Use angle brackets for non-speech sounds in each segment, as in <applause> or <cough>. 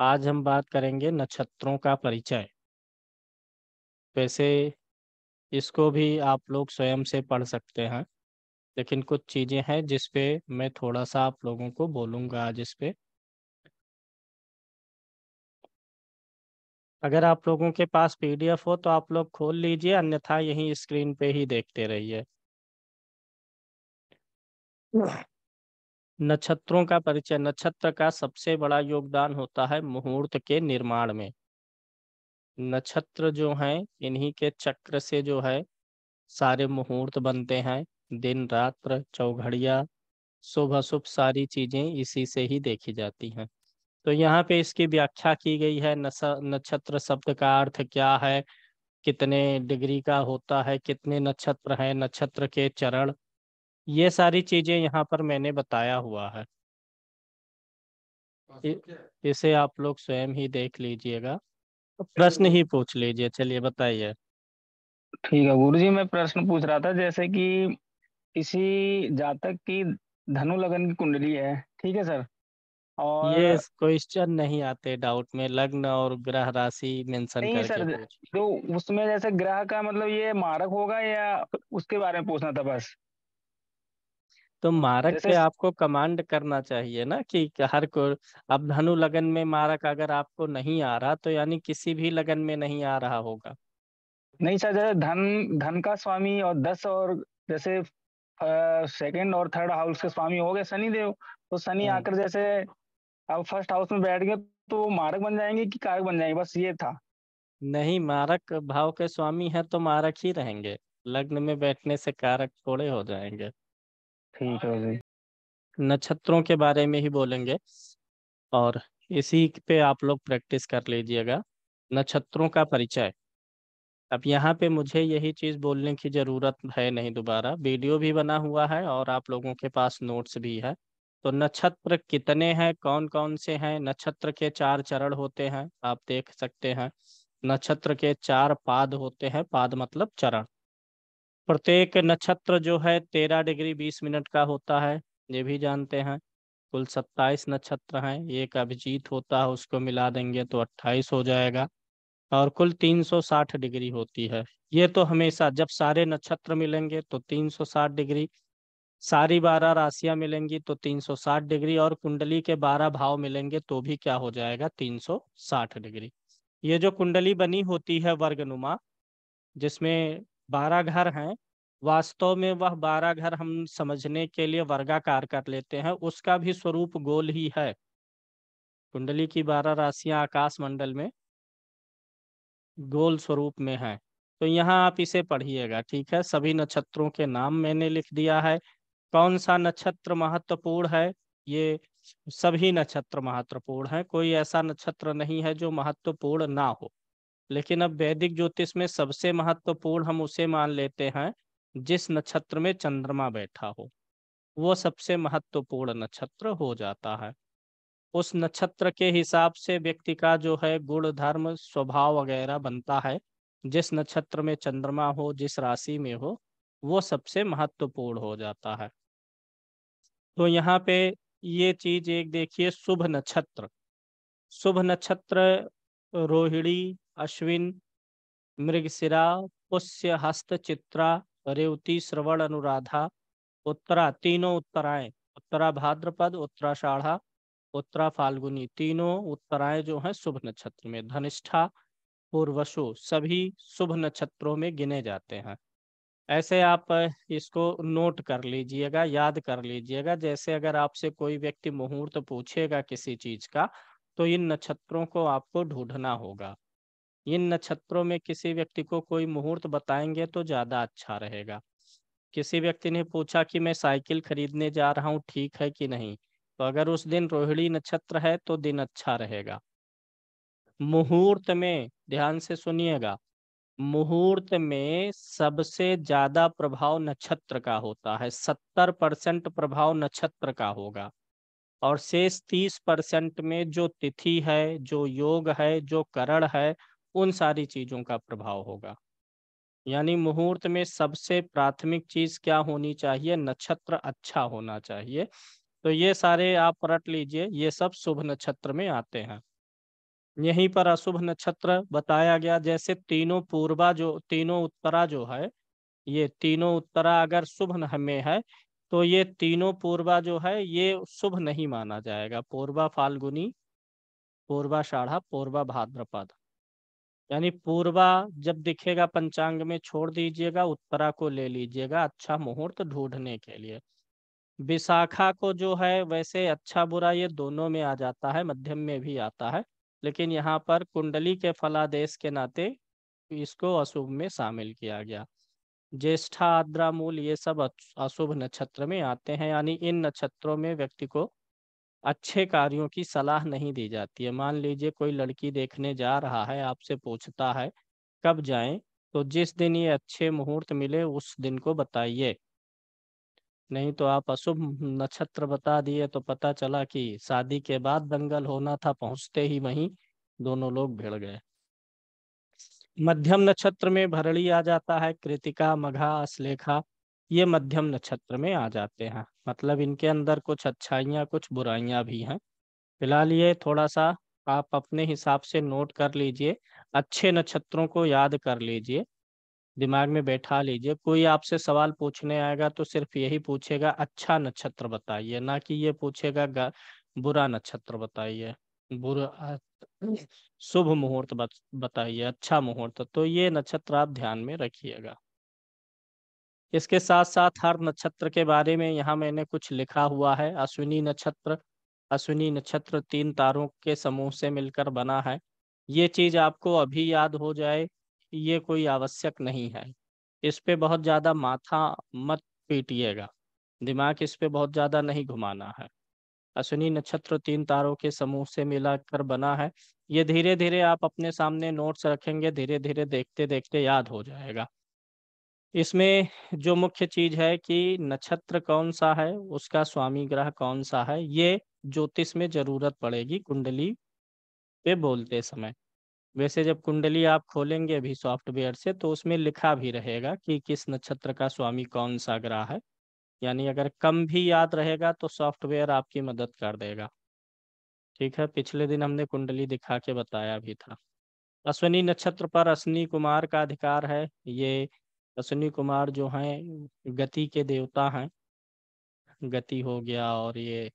आज हम बात करेंगे नक्षत्रों का परिचय वैसे इसको भी आप लोग स्वयं से पढ़ सकते हैं लेकिन कुछ चीज़ें हैं जिस पे मैं थोड़ा सा आप लोगों को बोलूंगा आज इस पे अगर आप लोगों के पास पीडीएफ हो तो आप लोग खोल लीजिए अन्यथा यहीं स्क्रीन पे ही देखते रहिए नक्षत्रों का परिचय नक्षत्र का सबसे बड़ा योगदान होता है मुहूर्त के निर्माण में नक्षत्र जो हैं इन्हीं के चक्र से जो है सारे मुहूर्त बनते हैं दिन रात चौघड़िया शुभ अशुभ सारी चीजें इसी से ही देखी जाती हैं तो यहाँ पे इसकी व्याख्या की गई है नक्षत्र शब्द का अर्थ क्या है कितने डिग्री का होता है कितने नक्षत्र हैं नक्षत्र के चरण ये सारी चीज़ें यहाँ पर मैंने बताया हुआ है इसे आप लोग स्वयं ही देख लीजिएगा तो प्रश्न ही पूछ लीजिए चलिए बताइए ठीक है गुरु जी मैं प्रश्न पूछ रहा था जैसे कि किसी जातक की धनु लगन की कुंडली है ठीक है सर और ये क्वेश्चन नहीं आते डाउट में लग्न और ग्रह राशि मेंशन सर तो उसमें जैसे ग्रह का मतलब ये मारक होगा या उसके बारे में पूछना था बस तो मारक से आपको कमांड करना चाहिए ना कि हर को अब धनु लगन में मारक अगर आपको नहीं आ रहा तो यानी किसी भी लगन में नहीं आ रहा होगा नहीं सर जैसे धन धन का स्वामी और दस और जैसे सेकंड और थर्ड हाउस के स्वामी हो गए शनिदेव देव तो शनि हाँ। आकर जैसे अब फर्स्ट हाउस में बैठ गए तो मारक बन जाएंगे कि कारक बन जाएंगे बस ये था नहीं मारक भाव के स्वामी है तो मारक ही रहेंगे लग्न में बैठने से कारक थोड़े हो जाएंगे ठीक है जी नक्षत्रों के बारे में ही बोलेंगे और इसी पे आप लोग प्रैक्टिस कर लीजिएगा नक्षत्रों का परिचय अब यहाँ पे मुझे यही चीज़ बोलने की ज़रूरत है नहीं दोबारा वीडियो भी बना हुआ है और आप लोगों के पास नोट्स भी है तो नक्षत्र कितने हैं कौन कौन से हैं नक्षत्र के चार चरण होते हैं आप देख सकते हैं नक्षत्र के चार पाद होते हैं पाद मतलब चरण प्रत्येक नक्षत्र जो है तेरह डिग्री बीस मिनट का होता है ये भी जानते हैं कुल सत्ताईस नक्षत्र हैं एक अभिजीत होता है उसको मिला देंगे तो अट्ठाईस हो जाएगा और कुल तीन सौ साठ डिग्री होती है ये तो हमेशा जब सारे नक्षत्र मिलेंगे तो तीन सौ साठ डिग्री सारी बारह राशियां मिलेंगी तो तीन सौ साठ डिग्री और कुंडली के बारह भाव मिलेंगे तो भी क्या हो जाएगा तीन सौ साठ डिग्री ये जो कुंडली बनी होती है वर्गनुमा जिसमें बारह घर हैं वास्तव में वह बारह घर हम समझने के लिए वर्गाकार कर लेते हैं उसका भी स्वरूप गोल ही है कुंडली की बारह राशियां आकाश मंडल में गोल स्वरूप में है तो यहाँ आप इसे पढ़िएगा ठीक है सभी नक्षत्रों के नाम मैंने लिख दिया है कौन सा नक्षत्र महत्वपूर्ण है ये सभी नक्षत्र महत्वपूर्ण है कोई ऐसा नक्षत्र नहीं है जो महत्वपूर्ण ना हो लेकिन अब वैदिक ज्योतिष में सबसे महत्वपूर्ण हम उसे मान लेते हैं जिस नक्षत्र में चंद्रमा बैठा हो वो सबसे महत्वपूर्ण नक्षत्र हो जाता है उस नक्षत्र के हिसाब से व्यक्ति का जो है गुण धर्म स्वभाव वगैरह बनता है जिस नक्षत्र में चंद्रमा हो जिस राशि में हो वो सबसे महत्वपूर्ण हो जाता है तो यहाँ पे ये चीज एक देखिए शुभ नक्षत्र शुभ नक्षत्र रोहिणी अश्विन मृगशिरा पुष्य हस्त चित्रा रेवती श्रवण अनुराधा उत्तरा तीनों उत्तराए उत्तरा भाद्रपद उत्तरा शाढ़ा उत्तरा फाल्गुनी तीनों उत्तराएं जो हैं शुभ नक्षत्र में धनिष्ठा पूर्वशु सभी शुभ नक्षत्रों में गिने जाते हैं ऐसे आप इसको नोट कर लीजिएगा याद कर लीजिएगा जैसे अगर आपसे कोई व्यक्ति मुहूर्त पूछेगा किसी चीज का तो इन नक्षत्रों को आपको ढूंढना होगा इन नक्षत्रों में किसी व्यक्ति को कोई मुहूर्त बताएंगे तो ज्यादा अच्छा रहेगा किसी व्यक्ति ने पूछा कि मैं साइकिल खरीदने जा रहा हूँ ठीक है कि नहीं तो अगर उस दिन रोहिणी नक्षत्र है तो दिन अच्छा रहेगा मुहूर्त में ध्यान से सुनिएगा मुहूर्त में सबसे ज्यादा प्रभाव नक्षत्र का होता है सत्तर परसेंट प्रभाव नक्षत्र का होगा और शेष तीस परसेंट में जो तिथि है जो योग है जो करण है उन सारी चीजों का प्रभाव होगा यानी मुहूर्त में सबसे प्राथमिक चीज क्या होनी चाहिए नक्षत्र अच्छा होना चाहिए तो ये सारे आप पलट लीजिए ये सब शुभ नक्षत्र में आते हैं यहीं पर अशुभ नक्षत्र बताया गया जैसे तीनों पूर्वा जो तीनों उत्तरा जो है ये तीनों उत्तरा अगर शुभ में है तो ये तीनों पूर्वा जो है ये शुभ नहीं माना जाएगा पूर्वा फाल्गुनी पूर्वा शाढ़ा पूर्वा भाद्रपद यानी पूर्वा जब दिखेगा पंचांग में छोड़ दीजिएगा उत्तरा को ले लीजिएगा अच्छा मुहूर्त ढूंढने के लिए विशाखा को जो है वैसे अच्छा बुरा ये दोनों में आ जाता है मध्यम में भी आता है लेकिन यहाँ पर कुंडली के फलादेश के नाते इसको अशुभ में शामिल किया गया ज्येष्ठा आद्रा मूल ये सब अशुभ नक्षत्र में आते हैं यानी इन नक्षत्रों में व्यक्ति को अच्छे कार्यों की सलाह नहीं दी जाती है मान लीजिए कोई लड़की देखने जा रहा है आपसे पूछता है कब जाएं तो जिस दिन ये अच्छे मुहूर्त मिले उस दिन को बताइए नहीं तो आप अशुभ नक्षत्र बता दिए तो पता चला कि शादी के बाद दंगल होना था पहुंचते ही वहीं दोनों लोग भिड़ गए मध्यम नक्षत्र में भरड़ी आ जाता है कृतिका मघा अश्लेखा ये मध्यम नक्षत्र में आ जाते हैं मतलब इनके अंदर कुछ अच्छाइयाँ कुछ बुराइयाँ भी हैं फिलहाल ये थोड़ा सा आप अपने हिसाब से नोट कर लीजिए अच्छे नक्षत्रों को याद कर लीजिए दिमाग में बैठा लीजिए कोई आपसे सवाल पूछने आएगा तो सिर्फ यही पूछेगा अच्छा नक्षत्र बताइए ना कि ये पूछेगा बुरा नक्षत्र बताइए बुरा शुभ मुहूर्त बताइए अच्छा मुहूर्त तो ये नक्षत्र आप ध्यान में रखिएगा इसके साथ साथ हर नक्षत्र के बारे में यहाँ मैंने कुछ लिखा हुआ है अश्विनी नक्षत्र अश्विनी नक्षत्र तीन तारों के समूह से मिलकर बना है ये चीज आपको अभी याद हो जाए ये कोई आवश्यक नहीं है इस पे बहुत ज्यादा माथा मत पीटिएगा दिमाग इस पे बहुत ज्यादा नहीं घुमाना है अश्विनी नक्षत्र तीन तारों के समूह से मिलाकर बना है ये धीरे धीरे आप अपने सामने नोट्स रखेंगे धीरे धीरे देखते देखते याद हो जाएगा इसमें जो मुख्य चीज है कि नक्षत्र कौन सा है उसका स्वामी ग्रह कौन सा है ये ज्योतिष में जरूरत पड़ेगी कुंडली पे बोलते समय वैसे जब कुंडली आप खोलेंगे अभी सॉफ्टवेयर से तो उसमें लिखा भी रहेगा कि किस नक्षत्र का स्वामी कौन सा ग्रह है यानी अगर कम भी याद रहेगा तो सॉफ्टवेयर आपकी मदद कर देगा ठीक है पिछले दिन हमने कुंडली दिखा के बताया भी था अश्विनी नक्षत्र पर अश्विनी कुमार का अधिकार है ये अश्विनी कुमार जो हैं गति के देवता हैं गति हो गया और ये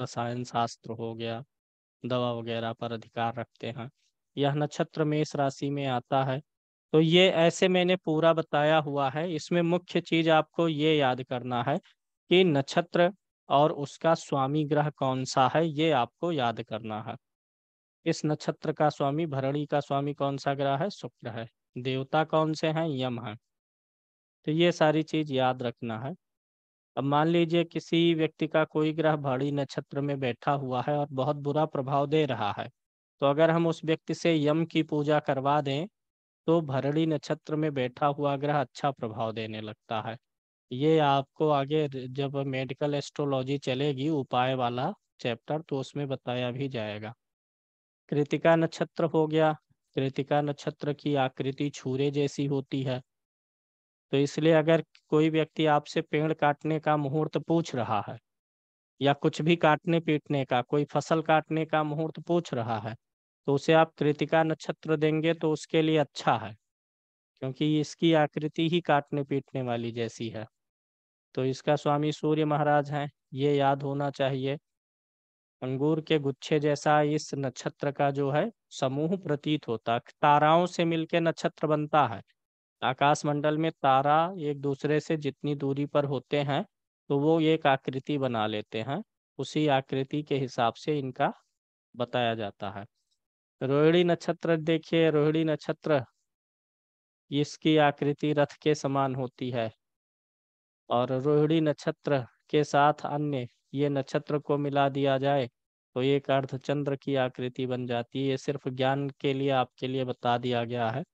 रसायन शास्त्र हो गया दवा वगैरह पर अधिकार रखते हैं यह नक्षत्र मेष राशि में आता है तो ये ऐसे मैंने पूरा बताया हुआ है इसमें मुख्य चीज आपको ये याद करना है कि नक्षत्र और उसका स्वामी ग्रह कौन सा है ये आपको याद करना है इस नक्षत्र का स्वामी भरणी का स्वामी कौन सा ग्रह है शुक्र है देवता कौन से हैं यम हैं तो ये सारी चीज याद रखना है अब मान लीजिए किसी व्यक्ति का कोई ग्रह भाड़ी नक्षत्र में बैठा हुआ है और बहुत बुरा प्रभाव दे रहा है तो अगर हम उस व्यक्ति से यम की पूजा करवा दें तो भरणी नक्षत्र में बैठा हुआ ग्रह अच्छा प्रभाव देने लगता है ये आपको आगे जब मेडिकल एस्ट्रोलॉजी चलेगी उपाय वाला चैप्टर तो उसमें बताया भी जाएगा कृतिका नक्षत्र हो गया कृतिका नक्षत्र की आकृति छूरे जैसी होती है तो इसलिए अगर कोई व्यक्ति आपसे पेड़ काटने का मुहूर्त पूछ रहा है या कुछ भी काटने पीटने का कोई फसल काटने का मुहूर्त पूछ रहा है तो उसे आप कृतिका नक्षत्र देंगे तो उसके लिए अच्छा है क्योंकि इसकी आकृति ही काटने पीटने वाली जैसी है तो इसका स्वामी सूर्य महाराज हैं ये याद होना चाहिए अंगूर के गुच्छे जैसा इस नक्षत्र का जो है समूह प्रतीत होता ताराओं से मिलके नक्षत्र बनता है आकाशमंडल में तारा एक दूसरे से जितनी दूरी पर होते हैं तो वो एक आकृति बना लेते हैं उसी आकृति के हिसाब से इनका बताया जाता है रोहिणी नक्षत्र देखिए रोहिणी नक्षत्र इसकी आकृति रथ के समान होती है और रोहिणी नक्षत्र के साथ अन्य ये नक्षत्र को मिला दिया जाए तो एक अर्धचंद्र की आकृति बन जाती है ये सिर्फ ज्ञान के लिए आपके लिए बता दिया गया है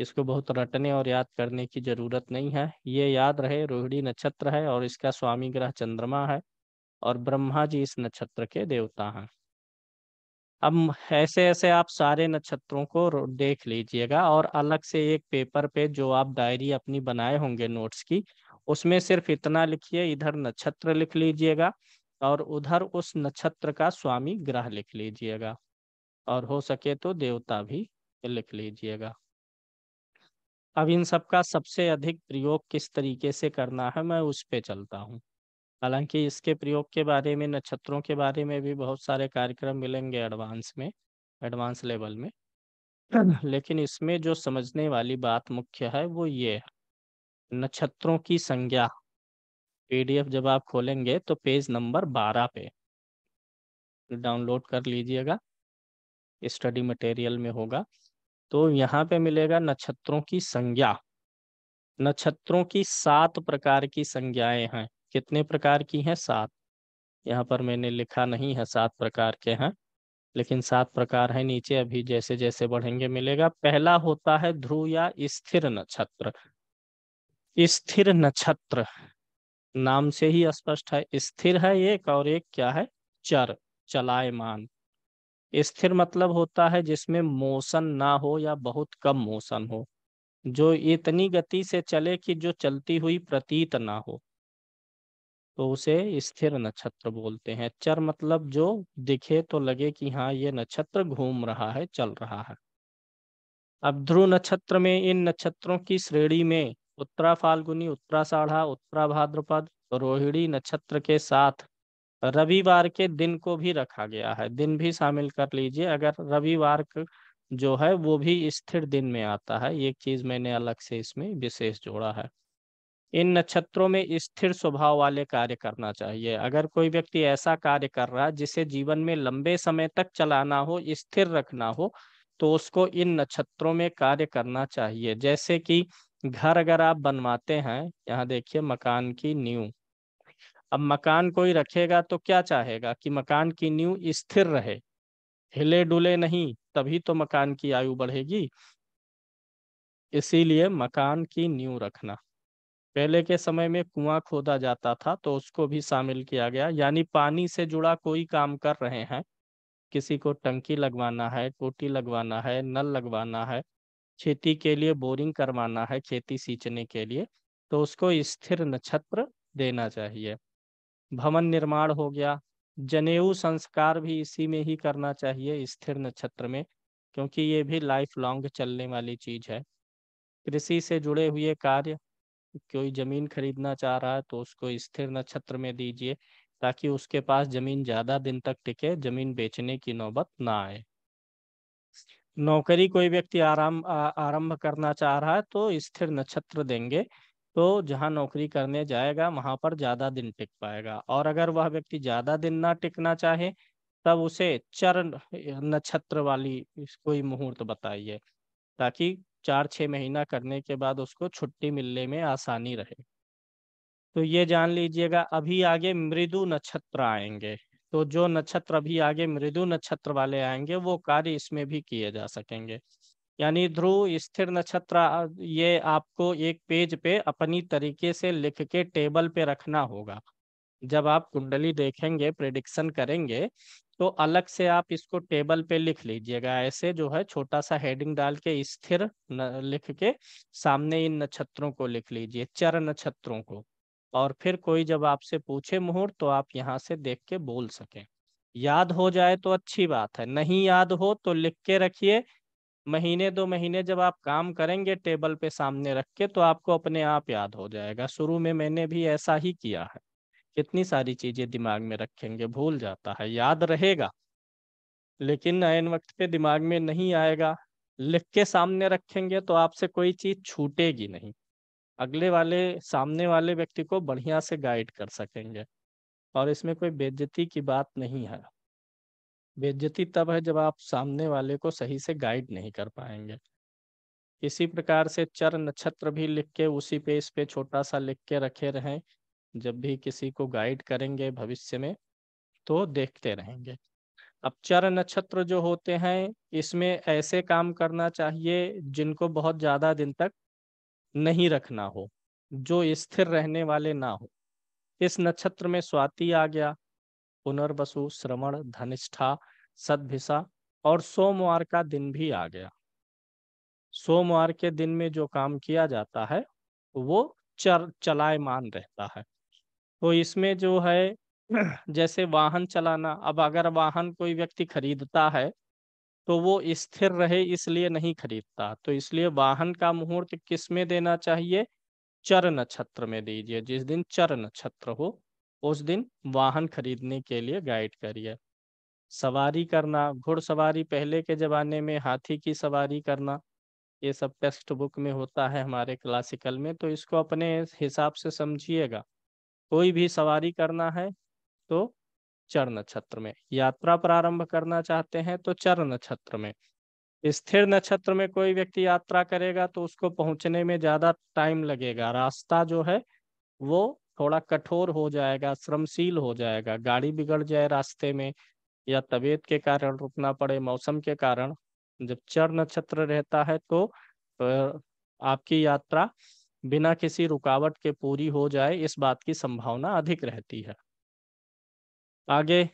इसको बहुत रटने और याद करने की जरूरत नहीं है ये याद रहे रोहिणी नक्षत्र है और इसका स्वामी ग्रह चंद्रमा है और ब्रह्मा जी इस नक्षत्र के देवता हैं अब ऐसे ऐसे आप सारे नक्षत्रों को देख लीजिएगा और अलग से एक पेपर पे जो आप डायरी अपनी बनाए होंगे नोट्स की उसमें सिर्फ इतना लिखिए इधर नक्षत्र लिख लीजिएगा और उधर उस नक्षत्र का स्वामी ग्रह लिख लीजिएगा और हो सके तो देवता भी लिख लीजिएगा अब इन सब का सबसे अधिक प्रयोग किस तरीके से करना है मैं उस पर चलता हूँ हालांकि इसके प्रयोग के बारे में नक्षत्रों के बारे में भी बहुत सारे कार्यक्रम मिलेंगे एडवांस में एडवांस लेवल में <clears throat> लेकिन इसमें जो समझने वाली बात मुख्य है वो ये है नक्षत्रों की संज्ञा पीडीएफ जब आप खोलेंगे तो पेज नंबर बारह पे डाउनलोड कर लीजिएगा स्टडी मटेरियल में होगा तो यहाँ पे मिलेगा नक्षत्रों की संज्ञा नक्षत्रों की सात प्रकार की संज्ञाएं हैं कितने प्रकार की हैं सात यहाँ पर मैंने लिखा नहीं है सात प्रकार के हैं लेकिन सात प्रकार है नीचे अभी जैसे जैसे बढ़ेंगे मिलेगा पहला होता है ध्रुव या स्थिर नक्षत्र स्थिर नक्षत्र नाम से ही स्पष्ट है स्थिर है एक और एक क्या है चर चलायमान स्थिर मतलब होता है जिसमें मोशन ना हो या बहुत कम मोशन हो जो इतनी गति से चले कि जो चलती हुई प्रतीत ना हो तो उसे स्थिर नक्षत्र बोलते हैं चर मतलब जो दिखे तो लगे कि हाँ ये नक्षत्र घूम रहा है चल रहा है अब ध्रुव नक्षत्र में इन नक्षत्रों की श्रेणी में उत्तरा फाल्गुनी उत्तरा साढ़ा उत्तरा भाद्रपद रोहिणी नक्षत्र के साथ रविवार के दिन को भी रखा गया है दिन भी शामिल कर लीजिए अगर रविवार जो है वो भी स्थिर दिन में आता है एक चीज मैंने अलग से इसमें विशेष जोड़ा है इन नक्षत्रों में स्थिर स्वभाव वाले कार्य करना चाहिए अगर कोई व्यक्ति ऐसा कार्य कर रहा है जिसे जीवन में लंबे समय तक चलाना हो स्थिर रखना हो तो उसको इन नक्षत्रों में कार्य करना चाहिए जैसे कि घर अगर आप बनवाते हैं यहाँ देखिए मकान की नींव अब मकान कोई रखेगा तो क्या चाहेगा कि मकान की नींव स्थिर रहे हिले डुले नहीं तभी तो मकान की आयु बढ़ेगी इसीलिए मकान की नींव रखना पहले के समय में कुआं खोदा जाता था तो उसको भी शामिल किया गया यानी पानी से जुड़ा कोई काम कर रहे हैं किसी को टंकी लगवाना है टोटी लगवाना है नल लगवाना है खेती के लिए बोरिंग करवाना है खेती सींचने के लिए तो उसको स्थिर नक्षत्र देना चाहिए भवन निर्माण हो गया जनेऊ संस्कार भी इसी में ही करना चाहिए स्थिर नक्षत्र में क्योंकि ये भी लाइफ लॉन्ग चलने वाली चीज है कृषि से जुड़े हुए कार्य कोई जमीन खरीदना चाह रहा है तो उसको स्थिर नक्षत्र में दीजिए ताकि उसके पास जमीन ज्यादा दिन तक टिके जमीन बेचने की नौबत ना आए नौकरी कोई व्यक्ति आराम आरंभ करना चाह रहा है तो स्थिर नक्षत्र देंगे तो जहाँ नौकरी करने जाएगा वहाँ पर ज़्यादा दिन टिक पाएगा और अगर वह व्यक्ति ज़्यादा दिन ना टिकना चाहे तब उसे चरण नक्षत्र वाली कोई मुहूर्त बताइए ताकि चार छः महीना करने के बाद उसको छुट्टी मिलने में आसानी रहे तो ये जान लीजिएगा अभी आगे मृदु नक्षत्र आएंगे तो जो नक्षत्र अभी आगे मृदु नक्षत्र वाले आएंगे वो कार्य इसमें भी किए जा सकेंगे यानी ध्रुव स्थिर नक्षत्र ये आपको एक पेज पे अपनी तरीके से लिख के टेबल पे रखना होगा जब आप कुंडली देखेंगे प्रिडिक्शन करेंगे तो अलग से आप इसको टेबल पे लिख लीजिएगा ऐसे जो है छोटा सा हेडिंग डाल के स्थिर लिख के सामने इन नक्षत्रों को लिख लीजिए चर नक्षत्रों को और फिर कोई जब आपसे पूछे मुहूर्त तो आप यहाँ से देख के बोल सकें याद हो जाए तो अच्छी बात है नहीं याद हो तो लिख के रखिए महीने दो महीने जब आप काम करेंगे टेबल पे सामने रख के तो आपको अपने आप याद हो जाएगा शुरू में मैंने भी ऐसा ही किया है कितनी सारी चीजें दिमाग में रखेंगे भूल जाता है याद रहेगा लेकिन आयन वक्त पे दिमाग में नहीं आएगा लिख के सामने रखेंगे तो आपसे कोई चीज छूटेगी नहीं अगले वाले सामने वाले व्यक्ति को बढ़िया से गाइड कर सकेंगे और इसमें कोई बेज्जती की बात नहीं है बेज्जती तब है जब आप सामने वाले को सही से गाइड नहीं कर पाएंगे इसी प्रकार से चर नक्षत्र भी लिख के उसी पे इस पे छोटा सा लिख के रखे रहें जब भी किसी को गाइड करेंगे भविष्य में तो देखते रहेंगे अब चर नक्षत्र जो होते हैं इसमें ऐसे काम करना चाहिए जिनको बहुत ज़्यादा दिन तक नहीं रखना हो जो स्थिर रहने वाले ना हो इस नक्षत्र में स्वाति आ गया पुनर्वसु श्रवण धनिष्ठा सदभिषा और सोमवार का दिन भी आ गया सोमवार के दिन में जो काम किया जाता है वो चर चलायमान रहता है तो इसमें जो है जैसे वाहन चलाना अब अगर वाहन कोई व्यक्ति खरीदता है तो वो स्थिर रहे इसलिए नहीं खरीदता तो इसलिए वाहन का मुहूर्त किस में देना चाहिए चर नक्षत्र में दीजिए जिस दिन चर नक्षत्र हो उस दिन वाहन खरीदने के लिए गाइड करिए सवारी करना घुड़सवारी पहले के ज़माने में हाथी की सवारी करना ये सब टेक्स्ट बुक में होता है हमारे क्लासिकल में तो इसको अपने हिसाब से समझिएगा कोई भी सवारी करना है तो चर नक्षत्र में यात्रा प्रारंभ करना चाहते हैं तो चर नक्षत्र में स्थिर नक्षत्र में कोई व्यक्ति यात्रा करेगा तो उसको पहुंचने में ज़्यादा टाइम लगेगा रास्ता जो है वो थोड़ा कठोर हो जाएगा श्रमशील हो जाएगा गाड़ी बिगड़ जाए रास्ते में या तबीयत के कारण रुकना पड़े मौसम के कारण जब चर नक्षत्र रहता है तो आपकी यात्रा बिना किसी रुकावट के पूरी हो जाए इस बात की संभावना अधिक रहती है आगे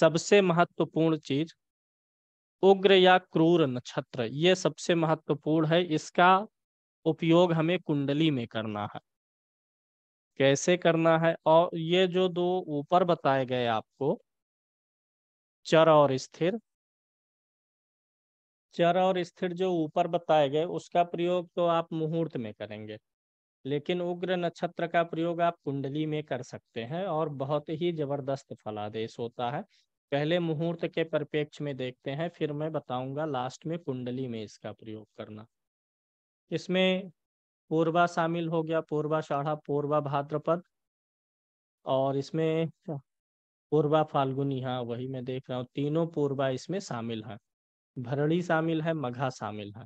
सबसे महत्वपूर्ण चीज उग्र या क्रूर नक्षत्र ये सबसे महत्वपूर्ण है इसका उपयोग हमें कुंडली में करना है कैसे करना है और ये जो दो ऊपर बताए गए आपको चर और स्थिर चर और स्थिर जो ऊपर बताए गए उसका प्रयोग तो आप मुहूर्त में करेंगे लेकिन उग्र नक्षत्र का प्रयोग आप कुंडली में कर सकते हैं और बहुत ही जबरदस्त फलादेश होता है पहले मुहूर्त के परिपेक्ष में देखते हैं फिर मैं बताऊंगा लास्ट में कुंडली में इसका प्रयोग करना इसमें पूर्वा शामिल हो गया पूर्वा शाढ़ा पूर्वा भाद्रपद और इसमें पूर्वा फाल्गुनी हाँ वही मैं देख रहा हूँ तीनों पूर्वा इसमें शामिल है भरणी शामिल है मघा शामिल है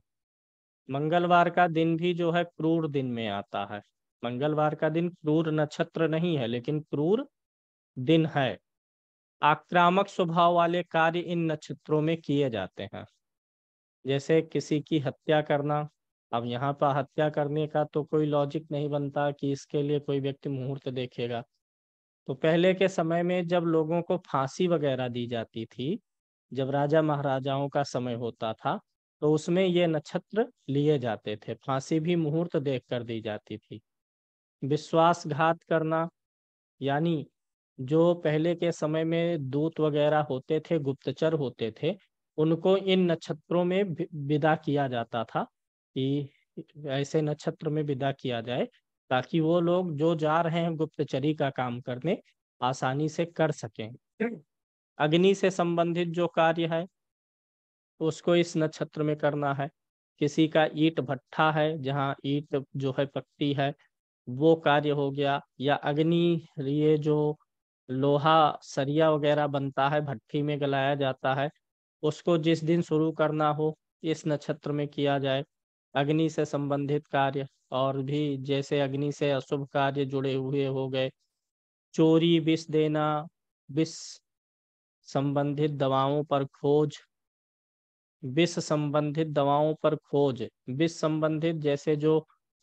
मंगलवार का दिन भी जो है क्रूर दिन में आता है मंगलवार का दिन क्रूर नक्षत्र नहीं है लेकिन क्रूर दिन है आक्रामक स्वभाव वाले कार्य इन नक्षत्रों में किए जाते हैं जैसे किसी की हत्या करना अब यहाँ पर हत्या करने का तो कोई लॉजिक नहीं बनता कि इसके लिए कोई व्यक्ति मुहूर्त देखेगा तो पहले के समय में जब लोगों को फांसी वगैरह दी जाती थी जब राजा महाराजाओं का समय होता था तो उसमें ये नक्षत्र लिए जाते थे फांसी भी मुहूर्त देख कर दी जाती थी विश्वासघात करना यानी जो पहले के समय में दूत वगैरह होते थे गुप्तचर होते थे उनको इन नक्षत्रों में विदा किया जाता था कि ऐसे नक्षत्र में विदा किया जाए ताकि वो लोग जो जा रहे हैं गुप्तचरी का काम करने आसानी से कर सकें अग्नि से संबंधित जो कार्य है उसको इस नक्षत्र में करना है किसी का ईट भट्ठा है जहाँ ईट जो है पकती है वो कार्य हो गया या अग्नि ये जो लोहा सरिया वगैरह बनता है भट्टी में गलाया जाता है उसको जिस दिन शुरू करना हो इस नक्षत्र में किया जाए अग्नि से संबंधित कार्य और भी जैसे अग्नि से अशुभ कार्य जुड़े हुए हो गए चोरी विष देना विष संबंधित दवाओं पर खोज विष संबंधित दवाओं पर खोज विष संबंधित जैसे जो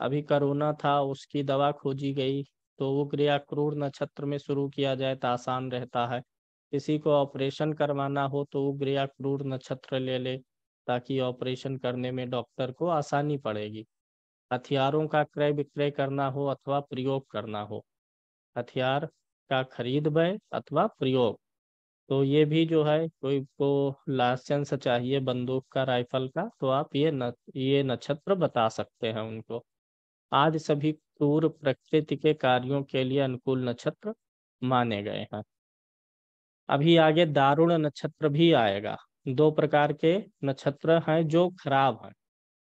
अभी कोरोना था उसकी दवा खोजी गई तो वो क्रिया क्रूर नक्षत्र में शुरू किया जाए तो आसान रहता है किसी को ऑपरेशन करवाना हो तो वो क्रिया क्रूर नक्षत्र ले ले ताकि ऑपरेशन करने में डॉक्टर को आसानी पड़ेगी हथियारों का क्रय विक्रय करना हो अथवा प्रयोग करना हो हथियार का खरीद भय अथवा प्रयोग तो ये भी जो है कोई को लाइसेंस चाहिए बंदूक का राइफल का तो आप ये न ये नक्षत्र बता सकते हैं उनको आज सभी क्रूर प्रकृति के कार्यों के लिए अनुकूल नक्षत्र माने गए हैं अभी आगे दारुण नक्षत्र भी आएगा दो प्रकार के नक्षत्र हैं जो खराब हैं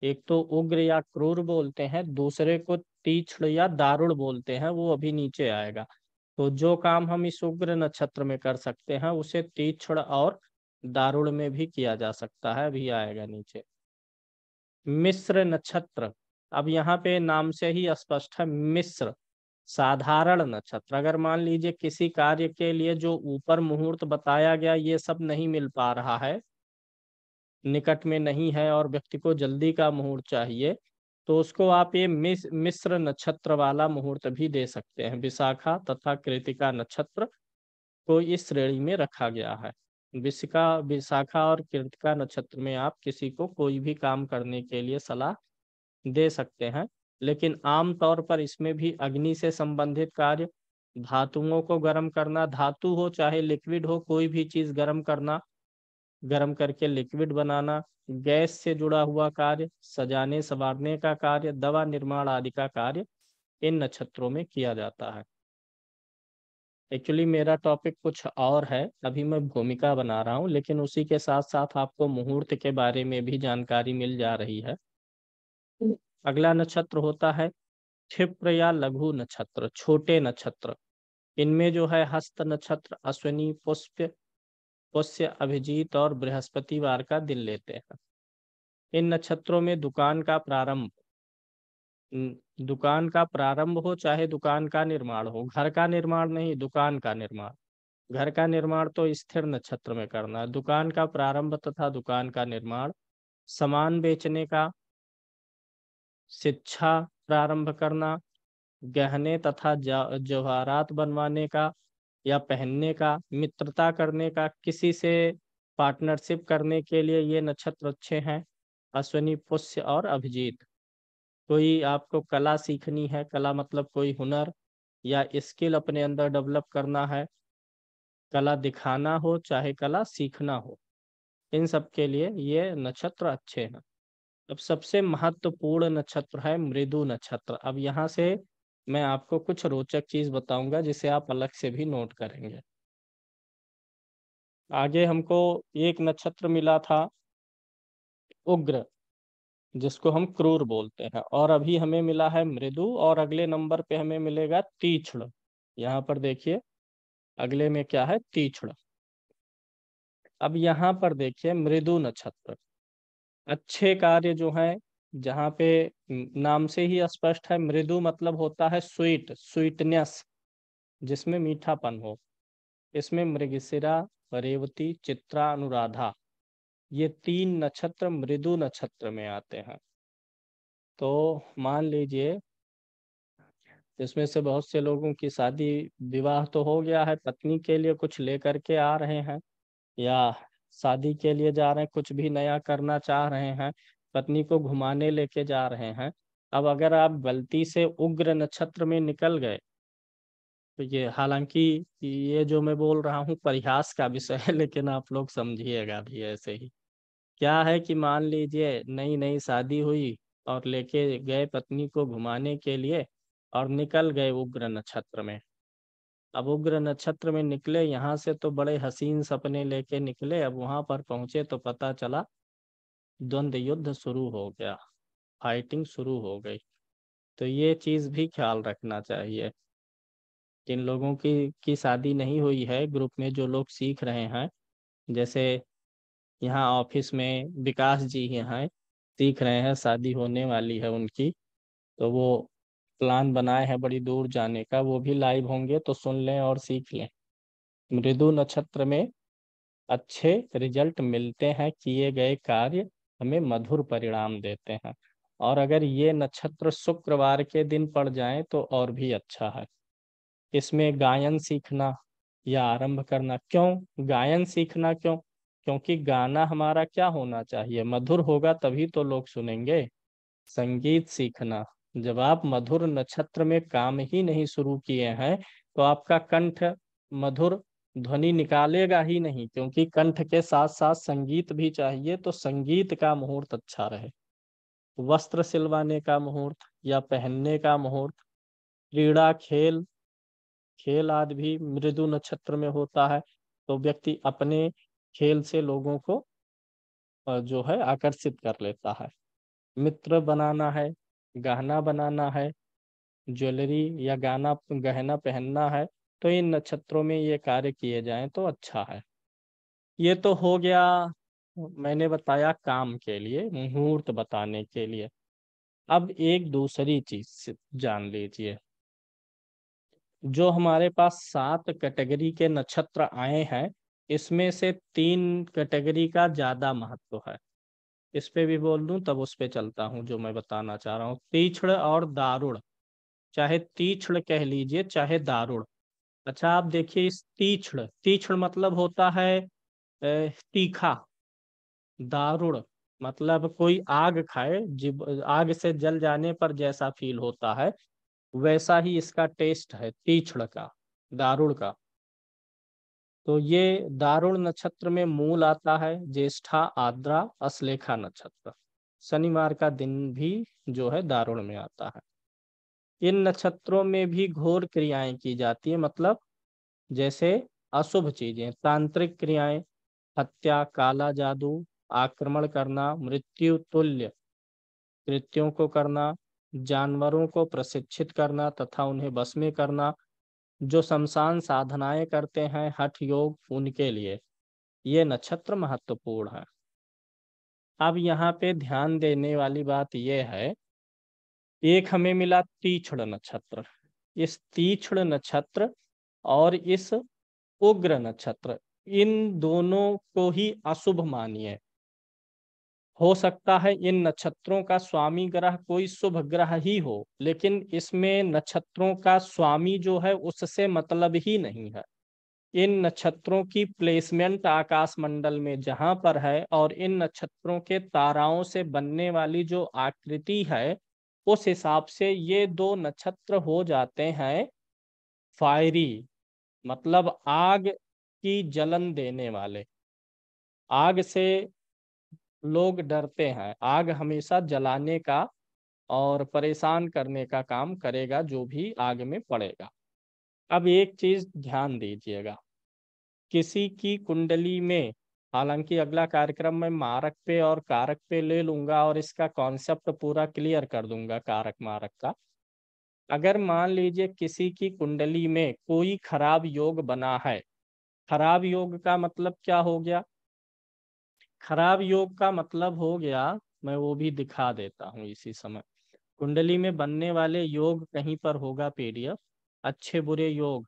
एक तो उग्र या क्रूर बोलते हैं दूसरे को तीक्ष्ण या दारुण बोलते हैं वो अभी नीचे आएगा तो जो काम हम इस उग्र नक्षत्र में कर सकते हैं उसे तीक्ष्ण और दारुण में भी किया जा सकता है अभी आएगा नीचे मिश्र नक्षत्र अब यहाँ पे नाम से ही स्पष्ट है मिश्र साधारण नक्षत्र अगर मान लीजिए किसी कार्य के लिए जो ऊपर मुहूर्त बताया गया ये सब नहीं मिल पा रहा है निकट में नहीं है और व्यक्ति को जल्दी का मुहूर्त चाहिए तो उसको आप ये मिस मिश्र नक्षत्र वाला मुहूर्त भी दे सकते हैं विशाखा तथा कृतिका नक्षत्र को इस श्रेणी में रखा गया है विशिका विशाखा और कृतिका नक्षत्र में आप किसी को कोई भी काम करने के लिए सलाह दे सकते हैं लेकिन आमतौर पर इसमें भी अग्नि से संबंधित कार्य धातुओं को गर्म करना धातु हो चाहे लिक्विड हो कोई भी चीज गर्म करना गर्म करके लिक्विड बनाना गैस से जुड़ा हुआ कार्य सजाने संवारने का कार्य दवा निर्माण आदि का कार्य इन नक्षत्रों में किया जाता है एक्चुअली मेरा टॉपिक कुछ और है अभी मैं भूमिका बना रहा हूँ लेकिन उसी के साथ साथ आपको मुहूर्त के बारे में भी जानकारी मिल जा रही है अगला नक्षत्र होता है क्षिप्र या लघु नक्षत्र छोटे नक्षत्र इनमें जो है हस्त नक्षत्र अश्विनी पुष्प पुष्य अभिजीत और बृहस्पतिवार का दिन लेते हैं इन नक्षत्रों में दुकान का प्रारंभ दुकान का प्रारंभ हो चाहे दुकान का निर्माण हो घर का निर्माण नहीं दुकान का निर्माण घर का निर्माण तो स्थिर नक्षत्र में करना है दुकान का प्रारंभ तथा दुकान का निर्माण सामान बेचने का शिक्षा प्रारंभ करना गहने तथा जवाहरात बनवाने का या पहनने का मित्रता करने का किसी से पार्टनरशिप करने के लिए ये नक्षत्र अच्छे हैं अश्वनी पुष्य और अभिजीत कोई आपको कला सीखनी है कला मतलब कोई हुनर या स्किल अपने अंदर डेवलप करना है कला दिखाना हो चाहे कला सीखना हो इन सब के लिए ये नक्षत्र अच्छे हैं अब सबसे महत्वपूर्ण नक्षत्र है मृदु नक्षत्र अब यहाँ से मैं आपको कुछ रोचक चीज बताऊंगा जिसे आप अलग से भी नोट करेंगे आगे हमको एक नक्षत्र मिला था उग्र जिसको हम क्रूर बोलते हैं और अभी हमें मिला है मृदु और अगले नंबर पे हमें मिलेगा तीक्षण यहाँ पर देखिए अगले में क्या है तीक्षण अब यहाँ पर देखिए मृदु नक्षत्र अच्छे कार्य जो हैं जहाँ पे नाम से ही स्पष्ट है मृदु मतलब होता है स्वीट स्वीटनेस जिसमें मीठापन हो इसमें मृगशिरा रेवती चित्रा अनुराधा ये तीन नक्षत्र मृदु नक्षत्र में आते हैं तो मान लीजिए इसमें से बहुत से लोगों की शादी विवाह तो हो गया है पत्नी के लिए कुछ लेकर के आ रहे हैं या शादी के लिए जा रहे हैं कुछ भी नया करना चाह रहे हैं पत्नी को घुमाने लेके जा रहे हैं अब अगर आप गलती से उग्र नक्षत्र में निकल गए तो ये हालांकि ये जो मैं बोल रहा हूँ परिहास का विषय है लेकिन आप लोग समझिएगा भी ऐसे ही क्या है कि मान लीजिए नई नई शादी हुई और लेके गए पत्नी को घुमाने के लिए और निकल गए उग्र नक्षत्र में अब उग्र नक्षत्र में निकले यहाँ से तो बड़े हसीन सपने लेके निकले अब वहां पर पहुंचे तो पता चला द्वंद्व युद्ध शुरू हो गया फाइटिंग शुरू हो गई तो ये चीज़ भी ख्याल रखना चाहिए जिन लोगों की की शादी नहीं हुई है ग्रुप में जो लोग सीख रहे हैं जैसे यहाँ ऑफिस में विकास जी हैं सीख रहे हैं शादी होने वाली है उनकी तो वो प्लान बनाए हैं बड़ी दूर जाने का वो भी लाइव होंगे तो सुन लें और सीख लें मृदु नक्षत्र में अच्छे रिजल्ट मिलते हैं किए गए कार्य हमें मधुर परिणाम देते हैं और अगर ये नक्षत्र शुक्रवार के दिन पड़ जाए तो और भी अच्छा है इसमें गायन सीखना या आरंभ करना क्यों गायन सीखना क्यों क्योंकि गाना हमारा क्या होना चाहिए मधुर होगा तभी तो लोग सुनेंगे संगीत सीखना जब आप मधुर नक्षत्र में काम ही नहीं शुरू किए हैं तो आपका कंठ मधुर ध्वनि निकालेगा ही नहीं क्योंकि कंठ के साथ साथ संगीत भी चाहिए तो संगीत का मुहूर्त अच्छा रहे वस्त्र सिलवाने का मुहूर्त या पहनने का मुहूर्त क्रीड़ा खेल खेल आदि भी मृदु नक्षत्र में होता है तो व्यक्ति अपने खेल से लोगों को जो है आकर्षित कर लेता है मित्र बनाना है गहना बनाना है ज्वेलरी या गाना गहना पहनना है तो इन नक्षत्रों में ये कार्य किए जाएं तो अच्छा है ये तो हो गया मैंने बताया काम के लिए मुहूर्त बताने के लिए अब एक दूसरी चीज जान लीजिए जो हमारे पास सात कैटेगरी के नक्षत्र आए हैं इसमें से तीन कैटेगरी का ज्यादा महत्व है इस पे भी बोल दूं तब उस पे चलता हूं जो मैं बताना चाह रहा हूँ तीक्षण और दारुण चाहे तीक्षण कह लीजिए चाहे दारुण अच्छा आप देखिए इस तीक्षण तीक्षण मतलब होता है तीखा दारुण मतलब कोई आग खाए जिब आग से जल जाने पर जैसा फील होता है वैसा ही इसका टेस्ट है तीक्षण का दारुण का तो ये दारुण नक्षत्र में मूल आता है ज्येष्ठा आद्रा अश्लेखा नक्षत्र शनिवार का दिन भी जो है दारुण में आता है इन नक्षत्रों में भी घोर क्रियाएं की जाती है मतलब जैसे अशुभ चीजें तांत्रिक क्रियाएं हत्या काला जादू आक्रमण करना मृत्यु तुल्य कृत्यों को करना जानवरों को प्रशिक्षित करना तथा उन्हें बस में करना जो शमशान साधनाएं करते हैं हठ योग उनके लिए ये नक्षत्र महत्वपूर्ण है अब यहाँ पे ध्यान देने वाली बात यह है एक हमें मिला तीक्षण नक्षत्र इस तीक्षण नक्षत्र और इस उग्र नक्षत्र इन दोनों को ही अशुभ मानिए हो सकता है इन नक्षत्रों का स्वामी ग्रह कोई शुभ ग्रह ही हो लेकिन इसमें नक्षत्रों का स्वामी जो है उससे मतलब ही नहीं है इन नक्षत्रों की प्लेसमेंट आकाश मंडल में जहां पर है और इन नक्षत्रों के ताराओं से बनने वाली जो आकृति है उस हिसाब से ये दो नक्षत्र हो जाते हैं फायरी मतलब आग की जलन देने वाले आग से लोग डरते हैं आग हमेशा जलाने का और परेशान करने का काम करेगा जो भी आग में पड़ेगा अब एक चीज ध्यान दीजिएगा किसी की कुंडली में हालांकि अगला कार्यक्रम में मारक पे और कारक पे ले लूंगा और इसका कॉन्सेप्ट पूरा क्लियर कर दूंगा कारक मारक का अगर मान लीजिए किसी की कुंडली में कोई खराब योग बना है खराब योग का मतलब क्या हो गया खराब योग का मतलब हो गया मैं वो भी दिखा देता हूँ इसी समय कुंडली में बनने वाले योग कहीं पर होगा पीडीएफ अच्छे बुरे योग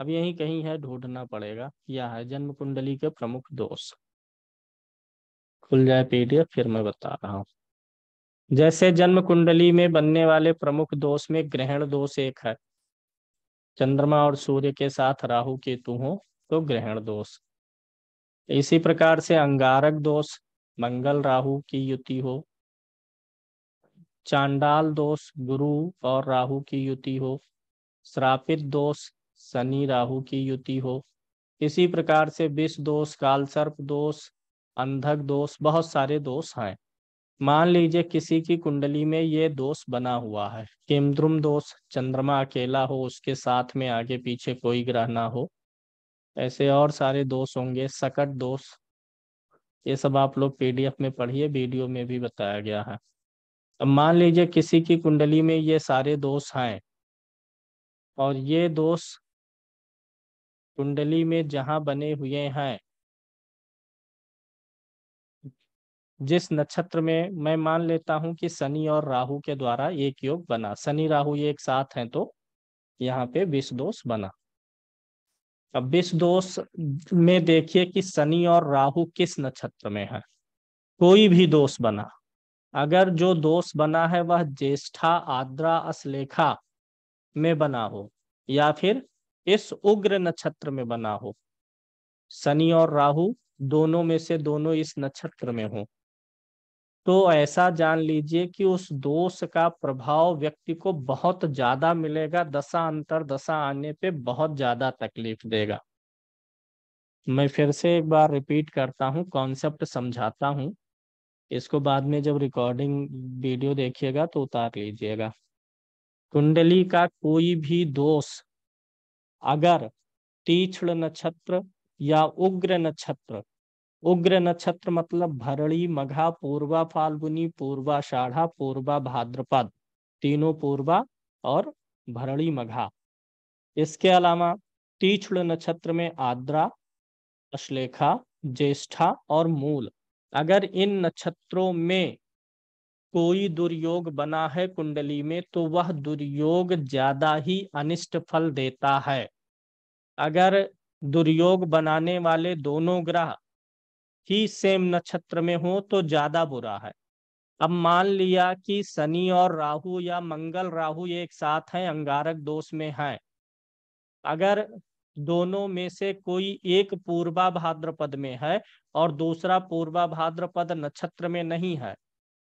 अब यही कहीं है ढूंढना पड़ेगा यह है जन्म कुंडली के प्रमुख दोष खुल जाए पीडीएफ फिर मैं बता रहा हूं जैसे जन्म कुंडली में बनने वाले प्रमुख दोष में ग्रहण दोष एक है चंद्रमा और सूर्य के साथ राहु केतु हो तो ग्रहण दोष इसी प्रकार से अंगारक दोष मंगल राहु की युति हो चांडाल दोष गुरु और राहु की युति हो श्रापित दोष शनि राहु की युति हो इसी प्रकार से विष दोष काल सर्प दोष अंधक दोष बहुत सारे दोष हैं मान लीजिए किसी की कुंडली में ये दोष बना हुआ है केमद्रुम दोष चंद्रमा अकेला हो उसके साथ में आगे पीछे कोई ग्रह ना हो ऐसे और सारे दोष होंगे सकट दोष ये सब आप लोग पीडीएफ में पढ़िए वीडियो में भी बताया गया है अब मान लीजिए किसी की कुंडली में ये सारे दोष हैं और ये दोष कुंडली में जहां बने हुए हैं जिस नक्षत्र में मैं मान लेता हूं कि शनि और राहु के द्वारा एक योग बना शनि राहु ये एक साथ हैं तो यहाँ पे विष दोष बना अब विष दोष में देखिए कि शनि और राहु किस नक्षत्र में है कोई भी दोष बना अगर जो दोष बना है वह ज्येष्ठा आद्रा अश्लेखा में बना हो या फिर इस उग्र नक्षत्र में बना हो शनि और राहु दोनों में से दोनों इस नक्षत्र में हो तो ऐसा जान लीजिए कि उस दोष का प्रभाव व्यक्ति को बहुत ज्यादा मिलेगा दशा अंतर दशा आने पे बहुत ज्यादा तकलीफ देगा मैं फिर से एक बार रिपीट करता हूँ कॉन्सेप्ट समझाता हूँ इसको बाद में जब रिकॉर्डिंग वीडियो देखिएगा तो उतार लीजिएगा कुंडली का कोई भी दोष अगर तीक्षण नक्षत्र या उग्र नक्षत्र उग्र नक्षत्र मतलब भरणी मघा पूर्वा फाल्गुनी पूर्वा शाढ़ा पूर्वा भाद्रपद तीनों पूर्वा और भरणी मघा इसके अलावा तीक्षण नक्षत्र में आद्रा अश्लेखा ज्येष्ठा और मूल अगर इन नक्षत्रों में कोई दुर्योग बना है कुंडली में तो वह दुर्योग ज्यादा ही अनिष्ट फल देता है अगर दुर्योग बनाने वाले दोनों ग्रह ही सेम नक्षत्र में हो तो ज्यादा बुरा है अब मान लिया कि शनि और राहु या मंगल राहु एक साथ हैं अंगारक दोष में हैं अगर दोनों में से कोई एक पूर्वा भाद्रपद में है और दूसरा पूर्वा भाद्रपद नक्षत्र में नहीं है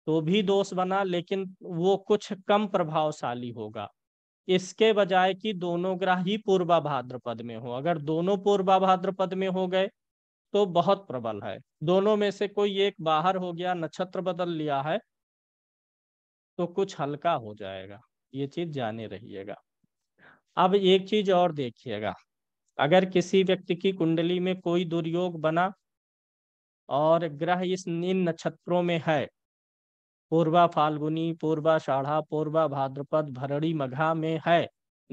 तो भी दोष बना लेकिन वो कुछ कम प्रभावशाली होगा इसके बजाय कि दोनों ग्रह ही पूर्वा भाद्रपद में हो अगर दोनों पूर्वा भाद्रपद में हो गए तो बहुत प्रबल है दोनों में से कोई एक बाहर हो गया नक्षत्र बदल लिया है तो कुछ हल्का हो जाएगा ये चीज जाने रहिएगा अब एक चीज और देखिएगा अगर किसी व्यक्ति की कुंडली में कोई दुर्योग बना और ग्रह इस इन नक्षत्रों में है पूर्वा फाल्गुनी पूर्वा शाढ़ा पूर्वा भाद्रपद भरड़ी मघा में है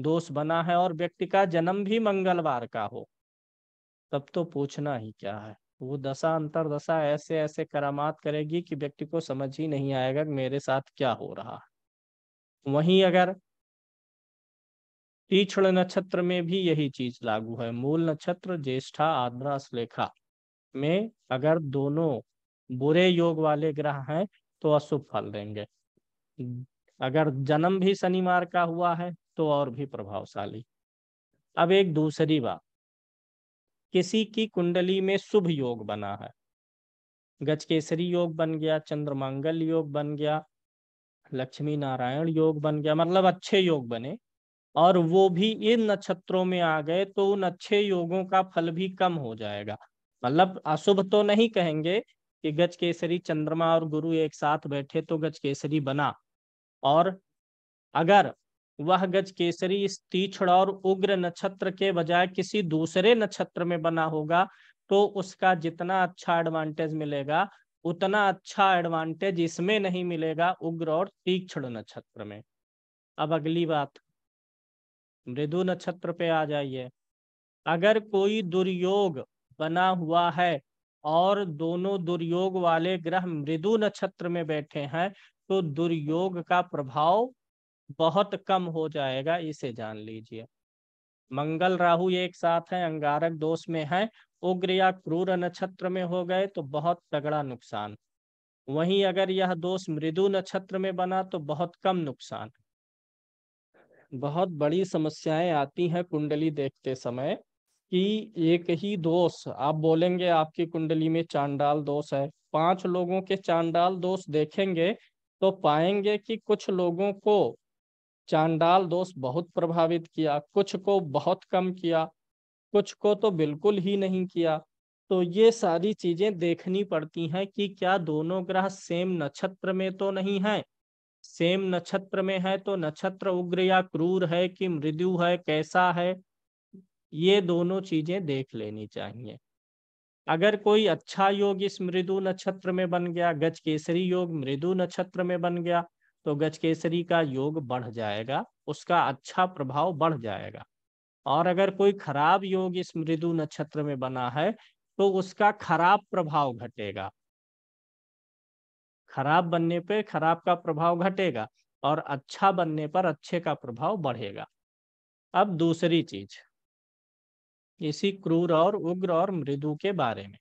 दोष बना है और व्यक्ति का जन्म भी मंगलवार का हो तब तो पूछना ही क्या है वो दशा अंतर दशा ऐसे ऐसे करामात करेगी कि व्यक्ति को समझ ही नहीं आएगा कि मेरे साथ क्या हो रहा है वहीं अगर तीक्षण नक्षत्र में भी यही चीज लागू है मूल नक्षत्र ज्येष्ठा आद्रा श्लेखा में अगर दोनों बुरे योग वाले ग्रह हैं तो अशुभ फल देंगे अगर जन्म भी शनिवार का हुआ है तो और भी प्रभावशाली अब एक दूसरी बात किसी की कुंडली में शुभ योग बना है गज केसरी योग बन गया चंद्रमंगल योग बन गया लक्ष्मी नारायण योग बन गया मतलब अच्छे योग बने और वो भी इन नक्षत्रों में आ गए तो उन अच्छे योगों का फल भी कम हो जाएगा मतलब अशुभ तो नहीं कहेंगे कि गज केसरी चंद्रमा और गुरु एक साथ बैठे तो गज केसरी बना और अगर वह गज केसरी इस तीक्षण और उग्र नक्षत्र के बजाय किसी दूसरे नक्षत्र में बना होगा तो उसका जितना अच्छा एडवांटेज मिलेगा उतना अच्छा एडवांटेज इसमें नहीं मिलेगा उग्र और तीक्षण नक्षत्र में अब अगली बात मृदु नक्षत्र पे आ जाइए अगर कोई दुर्योग बना हुआ है और दोनों दुर्योग वाले ग्रह मृदु नक्षत्र में बैठे हैं तो दुर्योग का प्रभाव बहुत कम हो जाएगा इसे जान लीजिए मंगल राहु एक साथ है अंगारक दोष में है उग्र या क्रूर नक्षत्र में हो गए तो बहुत तगड़ा नुकसान वहीं अगर यह दोष मृदु नक्षत्र में बना तो बहुत कम नुकसान बहुत बड़ी समस्याएं आती हैं कुंडली देखते समय कि एक ही दोष आप बोलेंगे आपकी कुंडली में चांडाल दोष है पांच लोगों के चांडाल दोष देखेंगे तो पाएंगे कि कुछ लोगों को चांडाल दोष बहुत प्रभावित किया कुछ को बहुत कम किया कुछ को तो बिल्कुल ही नहीं किया तो ये सारी चीजें देखनी पड़ती हैं कि क्या दोनों ग्रह सेम नक्षत्र में तो नहीं है सेम नक्षत्र में है तो नक्षत्र उग्र या क्रूर है कि मृदु है कैसा है ये दोनों चीजें देख लेनी चाहिए अगर कोई अच्छा योग इस मृदु नक्षत्र में बन गया गज केसरी योग मृदु नक्षत्र में बन गया तो गज केसरी का योग बढ़ जाएगा उसका अच्छा प्रभाव बढ़ जाएगा और अगर कोई खराब योग इस मृदु नक्षत्र में बना है तो उसका खराब प्रभाव घटेगा खराब बनने पर खराब का प्रभाव घटेगा और अच्छा बनने पर अच्छे का प्रभाव बढ़ेगा अब दूसरी चीज इसी क्रूर और उग्र और मृदु के बारे में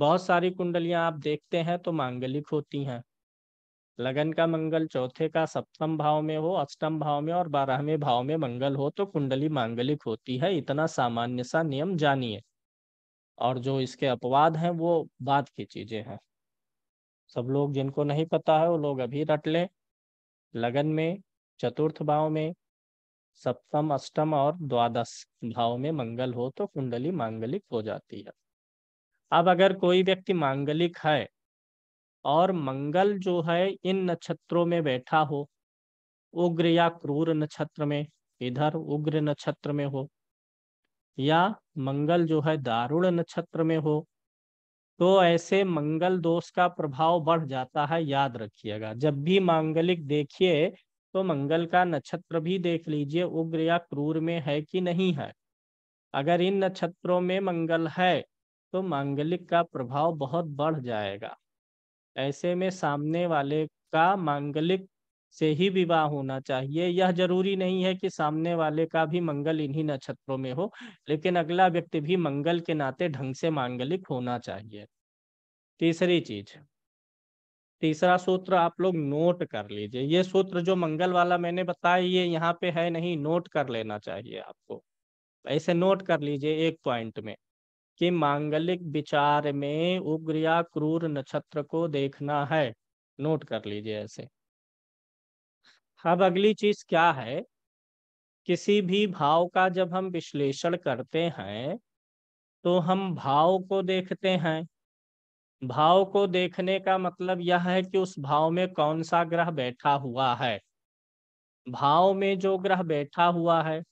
बहुत सारी कुंडलियां आप देखते हैं तो मांगलिक होती हैं लगन का मंगल चौथे का सप्तम भाव में हो अष्टम भाव में और बारहवें भाव में मंगल हो तो कुंडली मांगलिक होती है इतना सामान्य सा नियम जानिए और जो इसके अपवाद हैं वो बाद की चीजें हैं सब लोग जिनको नहीं पता है वो लोग अभी रट लें लगन में चतुर्थ भाव में सप्तम अष्टम और द्वादश भाव में मंगल हो तो कुंडली मांगलिक हो जाती है अब अगर कोई व्यक्ति मांगलिक है और मंगल जो है इन नक्षत्रों में बैठा हो उग्र या क्रूर नक्षत्र में इधर उग्र नक्षत्र में हो या मंगल जो है दारुण नक्षत्र में हो तो ऐसे मंगल दोष का प्रभाव बढ़ जाता है याद रखिएगा जब भी मांगलिक देखिए तो मंगल का नक्षत्र भी देख लीजिए उग्र या क्रूर में है कि नहीं है अगर इन नक्षत्रों में मंगल है तो मांगलिक का प्रभाव बहुत बढ़ जाएगा ऐसे में सामने वाले का मांगलिक से ही विवाह होना चाहिए यह जरूरी नहीं है कि सामने वाले का भी मंगल इन्हीं नक्षत्रों में हो लेकिन अगला व्यक्ति भी मंगल के नाते ढंग से मांगलिक होना चाहिए तीसरी चीज तीसरा सूत्र आप लोग नोट कर लीजिए ये सूत्र जो मंगल वाला मैंने बताया ये यहाँ पे है नहीं नोट कर लेना चाहिए आपको ऐसे नोट कर लीजिए एक पॉइंट में कि मांगलिक विचार में उग्र या क्रूर नक्षत्र को देखना है नोट कर लीजिए ऐसे अब अगली चीज क्या है किसी भी भाव का जब हम विश्लेषण करते हैं तो हम भाव को देखते हैं भाव को देखने का मतलब यह है कि उस भाव में कौन सा ग्रह बैठा हुआ है भाव में जो ग्रह बैठा हुआ है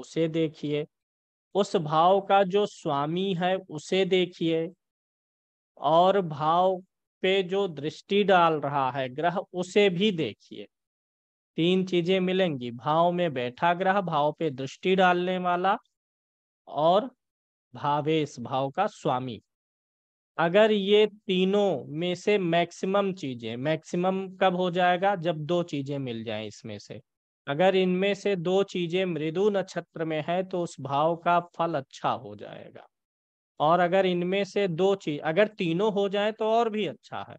उसे देखिए उस भाव का जो स्वामी है उसे देखिए और भाव पे जो दृष्टि डाल रहा है ग्रह उसे भी देखिए तीन चीजें मिलेंगी भाव में बैठा ग्रह भाव पे दृष्टि डालने वाला और भावेश भाव का स्वामी अगर ये तीनों में से मैक्सिमम चीजें मैक्सिमम कब हो जाएगा जब दो चीजें मिल जाए इसमें से अगर इनमें से दो चीजें मृदु नक्षत्र में है तो उस भाव का फल अच्छा हो जाएगा और अगर इनमें से दो चीज अगर तीनों हो जाए तो और भी अच्छा है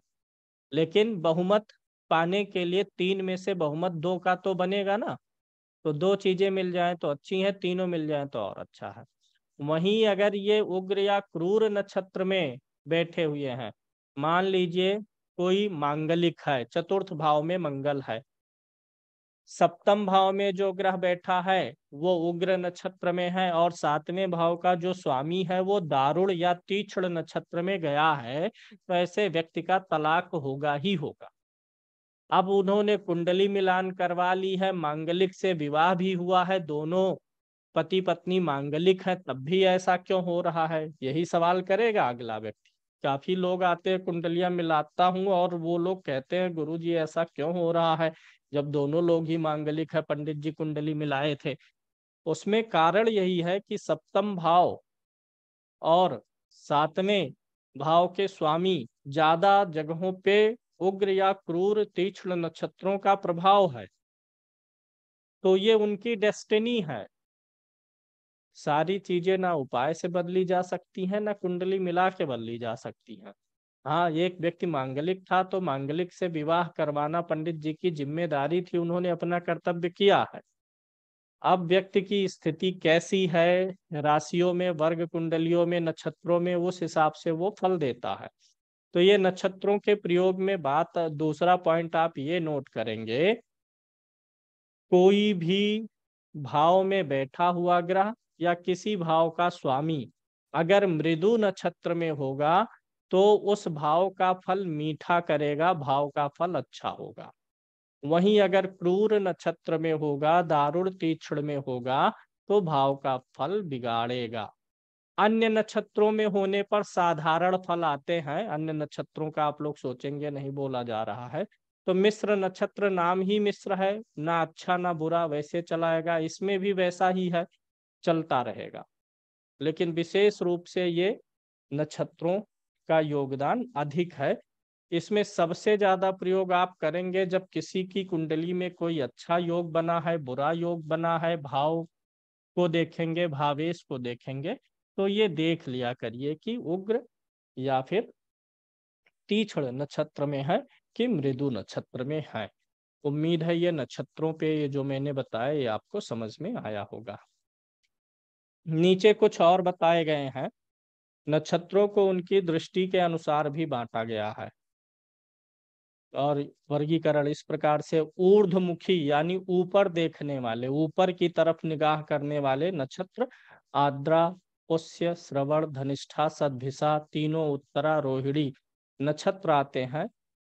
लेकिन बहुमत पाने के लिए तीन में से बहुमत दो का तो बनेगा ना तो दो चीजें मिल जाए तो अच्छी है तीनों मिल जाए तो और अच्छा है वहीं अगर ये उग्र या क्रूर नक्षत्र में बैठे हुए हैं मान लीजिए कोई मांगलिक है चतुर्थ भाव में मंगल है सप्तम भाव में जो ग्रह बैठा है वो उग्र नक्षत्र में है और सातवें भाव का जो स्वामी है वो दारुण या तीक्षण नक्षत्र में गया है तो ऐसे व्यक्ति का तलाक होगा ही होगा अब उन्होंने कुंडली मिलान करवा ली है मांगलिक से विवाह भी हुआ है दोनों पति पत्नी मांगलिक है तब भी ऐसा क्यों हो रहा है यही सवाल करेगा अगला व्यक्ति काफी लोग आते हैं कुंडलियां मिलाता हूँ और वो लोग कहते हैं गुरु जी ऐसा क्यों हो रहा है जब दोनों लोग ही मांगलिक है पंडित जी कुंडली मिलाए थे उसमें कारण यही है कि सप्तम भाव और सातवें भाव के स्वामी ज्यादा जगहों पे उग्र या क्रूर तीक्ष्ण नक्षत्रों का प्रभाव है तो ये उनकी डेस्टिनी है सारी चीजें ना उपाय से बदली जा सकती हैं ना कुंडली मिला के बदली जा सकती हैं हाँ एक व्यक्ति मांगलिक था तो मांगलिक से विवाह करवाना पंडित जी की जिम्मेदारी थी उन्होंने अपना कर्तव्य किया है अब व्यक्ति की स्थिति कैसी है राशियों में वर्ग कुंडलियों में नक्षत्रों में उस हिसाब से वो फल देता है तो ये नक्षत्रों के प्रयोग में बात दूसरा पॉइंट आप ये नोट करेंगे कोई भी भाव में बैठा हुआ ग्रह या किसी भाव का स्वामी अगर मृदु नक्षत्र में होगा तो उस भाव का फल मीठा करेगा भाव का फल अच्छा होगा वहीं अगर क्रूर नक्षत्र में होगा दारुण तीक्षण में होगा तो भाव का फल बिगाड़ेगा अन्य नक्षत्रों में होने पर साधारण फल आते हैं अन्य नक्षत्रों का आप लोग सोचेंगे नहीं बोला जा रहा है तो मिश्र नक्षत्र नाम ही मिश्र है ना अच्छा ना बुरा वैसे चलाएगा इसमें भी वैसा ही है चलता रहेगा लेकिन विशेष रूप से ये नक्षत्रों का योगदान अधिक है इसमें सबसे ज्यादा प्रयोग आप करेंगे जब किसी की कुंडली में कोई अच्छा योग बना है बुरा योग बना है भाव को देखेंगे भावेश को देखेंगे तो ये देख लिया करिए कि उग्र या फिर तीक्षण नक्षत्र में है कि मृदु नक्षत्र में है उम्मीद है ये नक्षत्रों पे ये जो मैंने बताया ये आपको समझ में आया होगा नीचे कुछ और बताए गए हैं नक्षत्रों को उनकी दृष्टि के अनुसार भी बांटा गया है और वर्गीकरण इस प्रकार से ऊर्धमुखी यानी ऊपर देखने वाले ऊपर की तरफ निगाह करने वाले नक्षत्र आद्रा पुष्य श्रवण धनिष्ठा सदभिषा तीनों उत्तरा रोहिणी नक्षत्र आते हैं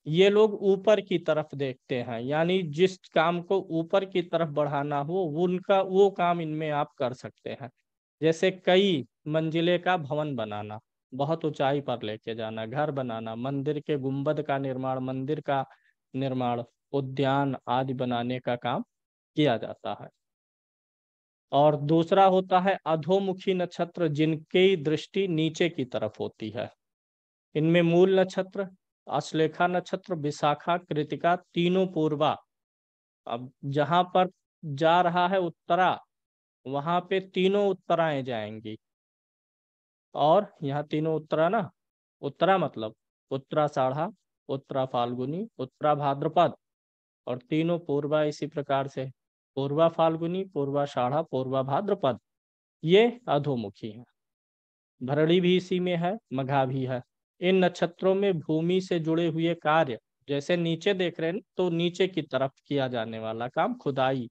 ये लोग ऊपर की तरफ देखते हैं यानी जिस काम को ऊपर की तरफ बढ़ाना हो उनका वो काम इनमें आप कर सकते हैं जैसे कई मंजिले का भवन बनाना बहुत ऊंचाई पर लेके जाना घर बनाना मंदिर के गुंबद का निर्माण मंदिर का निर्माण उद्यान आदि बनाने का काम किया जाता है और दूसरा होता है अधोमुखी नक्षत्र जिनकी दृष्टि नीचे की तरफ होती है इनमें मूल नक्षत्र अश्लेखा नक्षत्र विशाखा कृतिका तीनों पूर्वा अब जहां पर जा रहा है उत्तरा वहां पे तीनों उत्तराएं जाएंगी और यहाँ तीनों उत्तरा ना उत्तरा मतलब उत्तरा साढ़ा उत्तरा फाल्गुनी उत्तरा भाद्रपद और तीनों पूर्वा इसी प्रकार से पूर्वा फाल्गुनी पूर्वा साढ़ा पूर्वा भाद्रपद ये अधोमुखी है भरणी भी इसी में है मघा भी है इन नक्षत्रों में भूमि से जुड़े हुए कार्य जैसे नीचे देख रहे हैं तो नीचे की तरफ किया जाने वाला काम खुदाई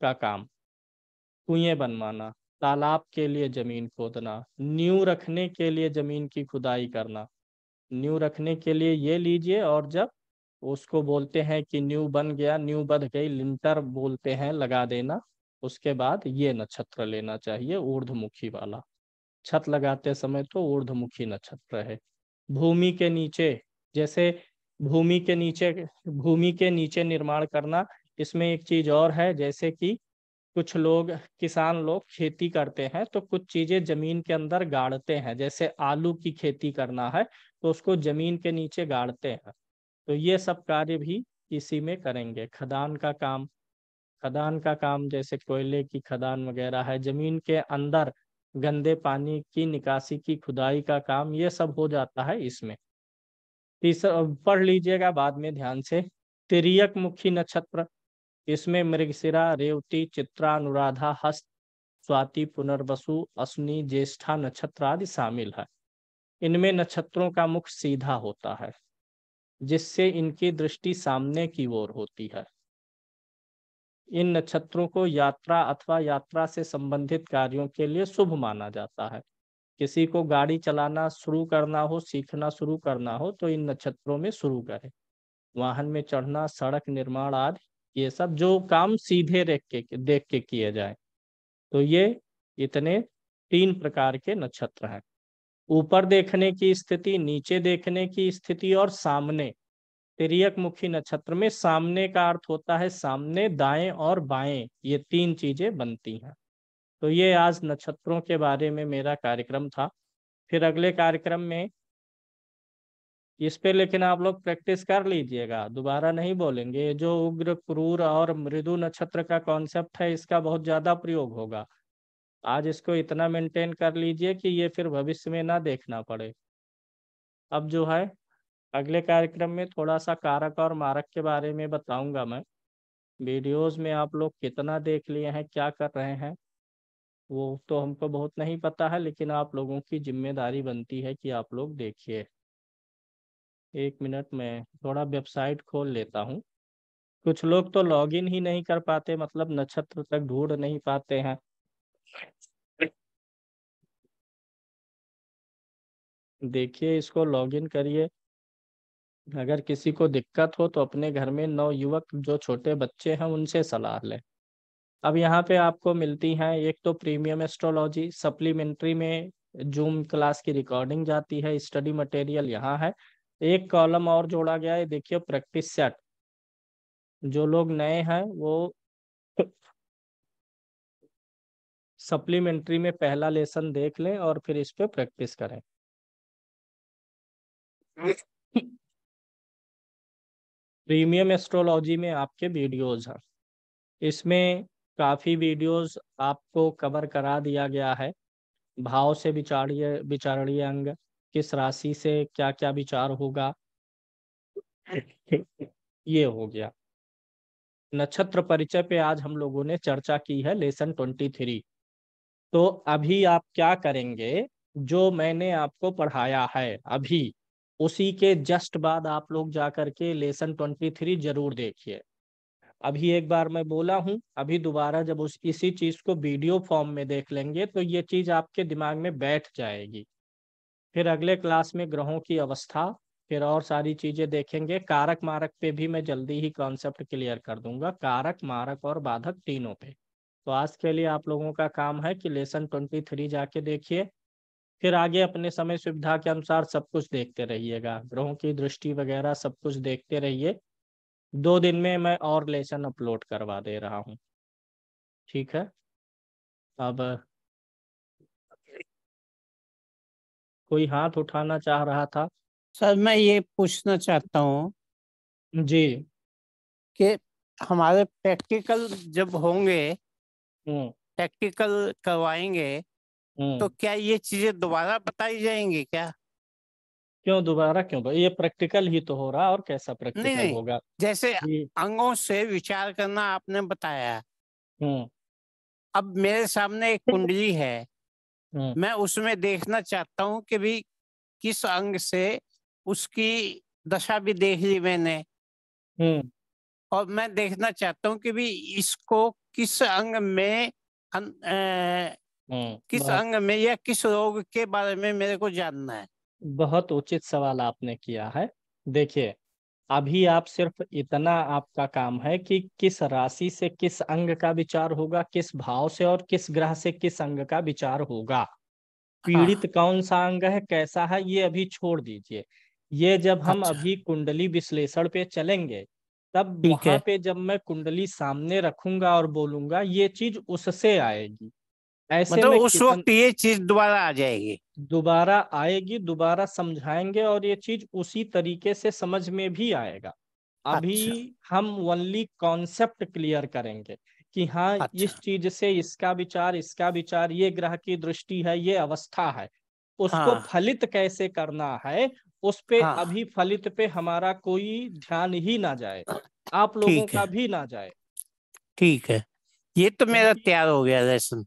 का काम कुएं बनवाना तालाब के लिए जमीन खोदना न्यू रखने के लिए जमीन की खुदाई करना न्यू रखने के लिए ये लीजिए और जब उसको बोलते हैं कि न्यू बन गया न्यू बध गई लिंटर बोलते हैं लगा देना उसके बाद ये नक्षत्र लेना चाहिए ऊर्धमुखी वाला छत लगाते समय तो ऊर्धमुखी नक्षत्र है भूमि के नीचे जैसे भूमि के नीचे भूमि के नीचे निर्माण करना इसमें एक चीज और है जैसे कि कुछ लोग किसान लोग खेती करते हैं तो कुछ चीजें जमीन के अंदर गाड़ते हैं जैसे आलू की खेती करना है तो उसको जमीन के नीचे गाड़ते हैं तो ये सब कार्य भी इसी में करेंगे खदान का काम खदान का काम जैसे कोयले की खदान वगैरह है जमीन के अंदर गंदे पानी की निकासी की खुदाई का काम ये सब हो जाता है इसमें तीसरा पढ़ लीजिएगा बाद में ध्यान से तिरियक मुखी नक्षत्र इसमें मृगशिरा रेवती चित्रा अनुराधा हस्त स्वाति पुनर्वसु अश्विनी ज्येष्ठा नक्षत्र आदि शामिल है इनमें नक्षत्रों का मुख सीधा होता है जिससे इनकी दृष्टि सामने की ओर होती है इन नक्षत्रों को यात्रा अथवा यात्रा से संबंधित कार्यों के लिए शुभ माना जाता है किसी को गाड़ी चलाना शुरू करना हो सीखना शुरू करना हो तो इन नक्षत्रों में शुरू करे वाहन में चढ़ना सड़क निर्माण आदि ये सब जो काम सीधे देख के देख के किए जाए तो ये इतने तीन प्रकार के नक्षत्र हैं ऊपर देखने की स्थिति नीचे देखने की स्थिति और सामने तिरक मुखी नक्षत्र में सामने का अर्थ होता है सामने दाएं और बाएं ये तीन चीजें बनती हैं तो ये आज नक्षत्रों के बारे में मेरा कार्यक्रम था फिर अगले कार्यक्रम में इस पे लेकिन आप लोग प्रैक्टिस कर लीजिएगा दोबारा नहीं बोलेंगे जो उग्र क्रूर और मृदु नक्षत्र का कॉन्सेप्ट है इसका बहुत ज्यादा प्रयोग होगा आज इसको इतना मेंटेन कर लीजिए कि ये फिर भविष्य में ना देखना पड़े अब जो है अगले कार्यक्रम में थोड़ा सा कारक और मारक के बारे में बताऊंगा मैं वीडियोस में आप लोग कितना देख लिए हैं क्या कर रहे हैं वो तो हमको बहुत नहीं पता है लेकिन आप लोगों की जिम्मेदारी बनती है कि आप लोग देखिए एक मिनट में थोड़ा वेबसाइट खोल लेता हूँ कुछ लोग तो लॉगिन ही नहीं कर पाते मतलब नक्षत्र तक ढूंढ नहीं पाते हैं देखिए इसको लॉगिन करिए अगर किसी को दिक्कत हो तो अपने घर में नौ युवक जो छोटे बच्चे हैं उनसे सलाह लें अब यहाँ पे आपको मिलती हैं एक तो प्रीमियम एस्ट्रोलॉजी सप्लीमेंट्री में जूम क्लास की रिकॉर्डिंग जाती है स्टडी मटेरियल यहाँ है एक कॉलम और जोड़ा गया है देखिए प्रैक्टिस सेट जो लोग नए हैं वो सप्लीमेंट्री में पहला लेसन देख लें और फिर इस पे प्रैक्टिस करें प्रीमियम एस्ट्रोलॉजी में आपके वीडियोज हैं इसमें काफ़ी वीडियोस आपको कवर करा दिया गया है भाव से विचारिय विचारणीय अंग किस राशि से क्या क्या विचार होगा ये हो गया नक्षत्र परिचय पे आज हम लोगों ने चर्चा की है लेसन ट्वेंटी थ्री तो अभी आप क्या करेंगे जो मैंने आपको पढ़ाया है अभी उसी के जस्ट बाद आप लोग जा करके लेसन ट्वेंटी थ्री जरूर देखिए अभी एक बार मैं बोला हूँ अभी दोबारा जब उस इसी चीज को वीडियो फॉर्म में देख लेंगे तो ये चीज आपके दिमाग में बैठ जाएगी फिर अगले क्लास में ग्रहों की अवस्था फिर और सारी चीजें देखेंगे कारक मारक पे भी मैं जल्दी ही कॉन्सेप्ट क्लियर कर दूंगा कारक मारक और बाधक तीनों पे तो आज के लिए आप लोगों का काम है कि लेसन ट्वेंटी थ्री जाके देखिए फिर आगे अपने समय सुविधा के अनुसार सब कुछ देखते रहिएगा ग्रहों की दृष्टि वगैरह सब कुछ देखते रहिए दो दिन में मैं और लेसन अपलोड करवा दे रहा हूँ ठीक है अब कोई हाथ उठाना चाह रहा था सर मैं ये पूछना चाहता हूँ जी कि हमारे प्रैक्टिकल जब होंगे प्रैक्टिकल हम्म। करवाएंगे हम्म। तो क्या ये चीजें दोबारा बताई जाएंगी क्या क्यों दोबारा क्यों ये प्रैक्टिकल ही तो हो रहा और कैसा प्रैक्टिकल नहीं, होगा जैसे अंगों से विचार करना आपने बताया हम्म। अब मेरे सामने एक कुंडली है हम्म। मैं उसमें देखना चाहता हूँ कि भी किस अंग से उसकी दशा भी देख ली मैंने हम्म। और मैं देखना चाहता हूँ कि भी इसको किस अंग में अन, ए, हम्म, किस अंग में या किस रोग के बारे में मेरे को जानना है बहुत उचित सवाल आपने किया है देखिए अभी आप सिर्फ इतना आपका काम है कि किस राशि से किस अंग का विचार होगा किस भाव से और किस ग्रह से किस अंग का विचार होगा हाँ। पीड़ित कौन सा अंग है कैसा है ये अभी छोड़ दीजिए ये जब हम अच्छा। अभी कुंडली विश्लेषण पे चलेंगे तब वहां पे जब मैं कुंडली सामने रखूंगा और बोलूंगा ये चीज उससे आएगी ऐसे मतलब उस वक्त ये चीज दोबारा आ जाएगी दोबारा आएगी दोबारा समझाएंगे और ये चीज उसी तरीके से समझ में भी आएगा अभी अच्छा। हम ओनली कॉन्सेप्ट क्लियर करेंगे कि हाँ अच्छा। इस चीज से इसका विचार इसका विचार ये ग्रह की दृष्टि है ये अवस्था है उसको हाँ। फलित कैसे करना है उस पे हाँ। अभी फलित पे हमारा कोई ध्यान ही ना जाए आप लोगों का भी ना जाए ठीक है ये तो मेरा तैयार हो गया लेसन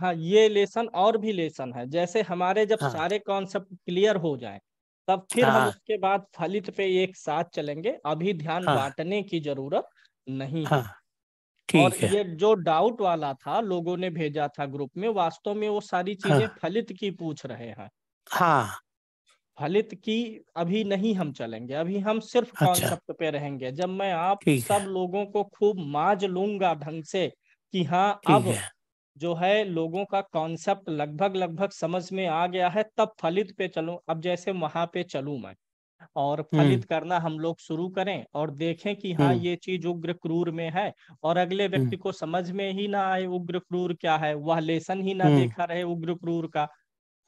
हाँ ये लेसन और भी लेसन है जैसे हमारे जब हाँ। सारे कॉन्सेप्ट क्लियर हो जाए तब फिर हाँ। हम उसके बाद फलित पे एक साथ चलेंगे अभी ध्यान हाँ। बांटने की जरूरत नहीं हाँ। और है। ये जो डाउट वाला था लोगों ने भेजा था ग्रुप में वास्तव में वो सारी चीजें हाँ। फलित की पूछ रहे हैं हाँ फलित की अभी नहीं हम चलेंगे अभी हम सिर्फ कॉन्सेप्ट अच्छा। पे रहेंगे जब मैं आप सब लोगों को खूब माज लूंगा ढंग से कि हाँ अब जो है लोगों का कॉन्सेप्ट लगभग लगभग समझ में आ गया है तब फलित पे चलूं अब जैसे वहां पे चलूं मैं और फलित हम्म। करना हम लोग शुरू करें और देखें कि हाँ हम्म। ये चीज उग्र क्रूर में है और अगले हम्म। व्यक्ति को समझ में ही ना आए उग्र क्रूर क्या है वह लेसन ही ना देखा रहे उग्र क्रूर का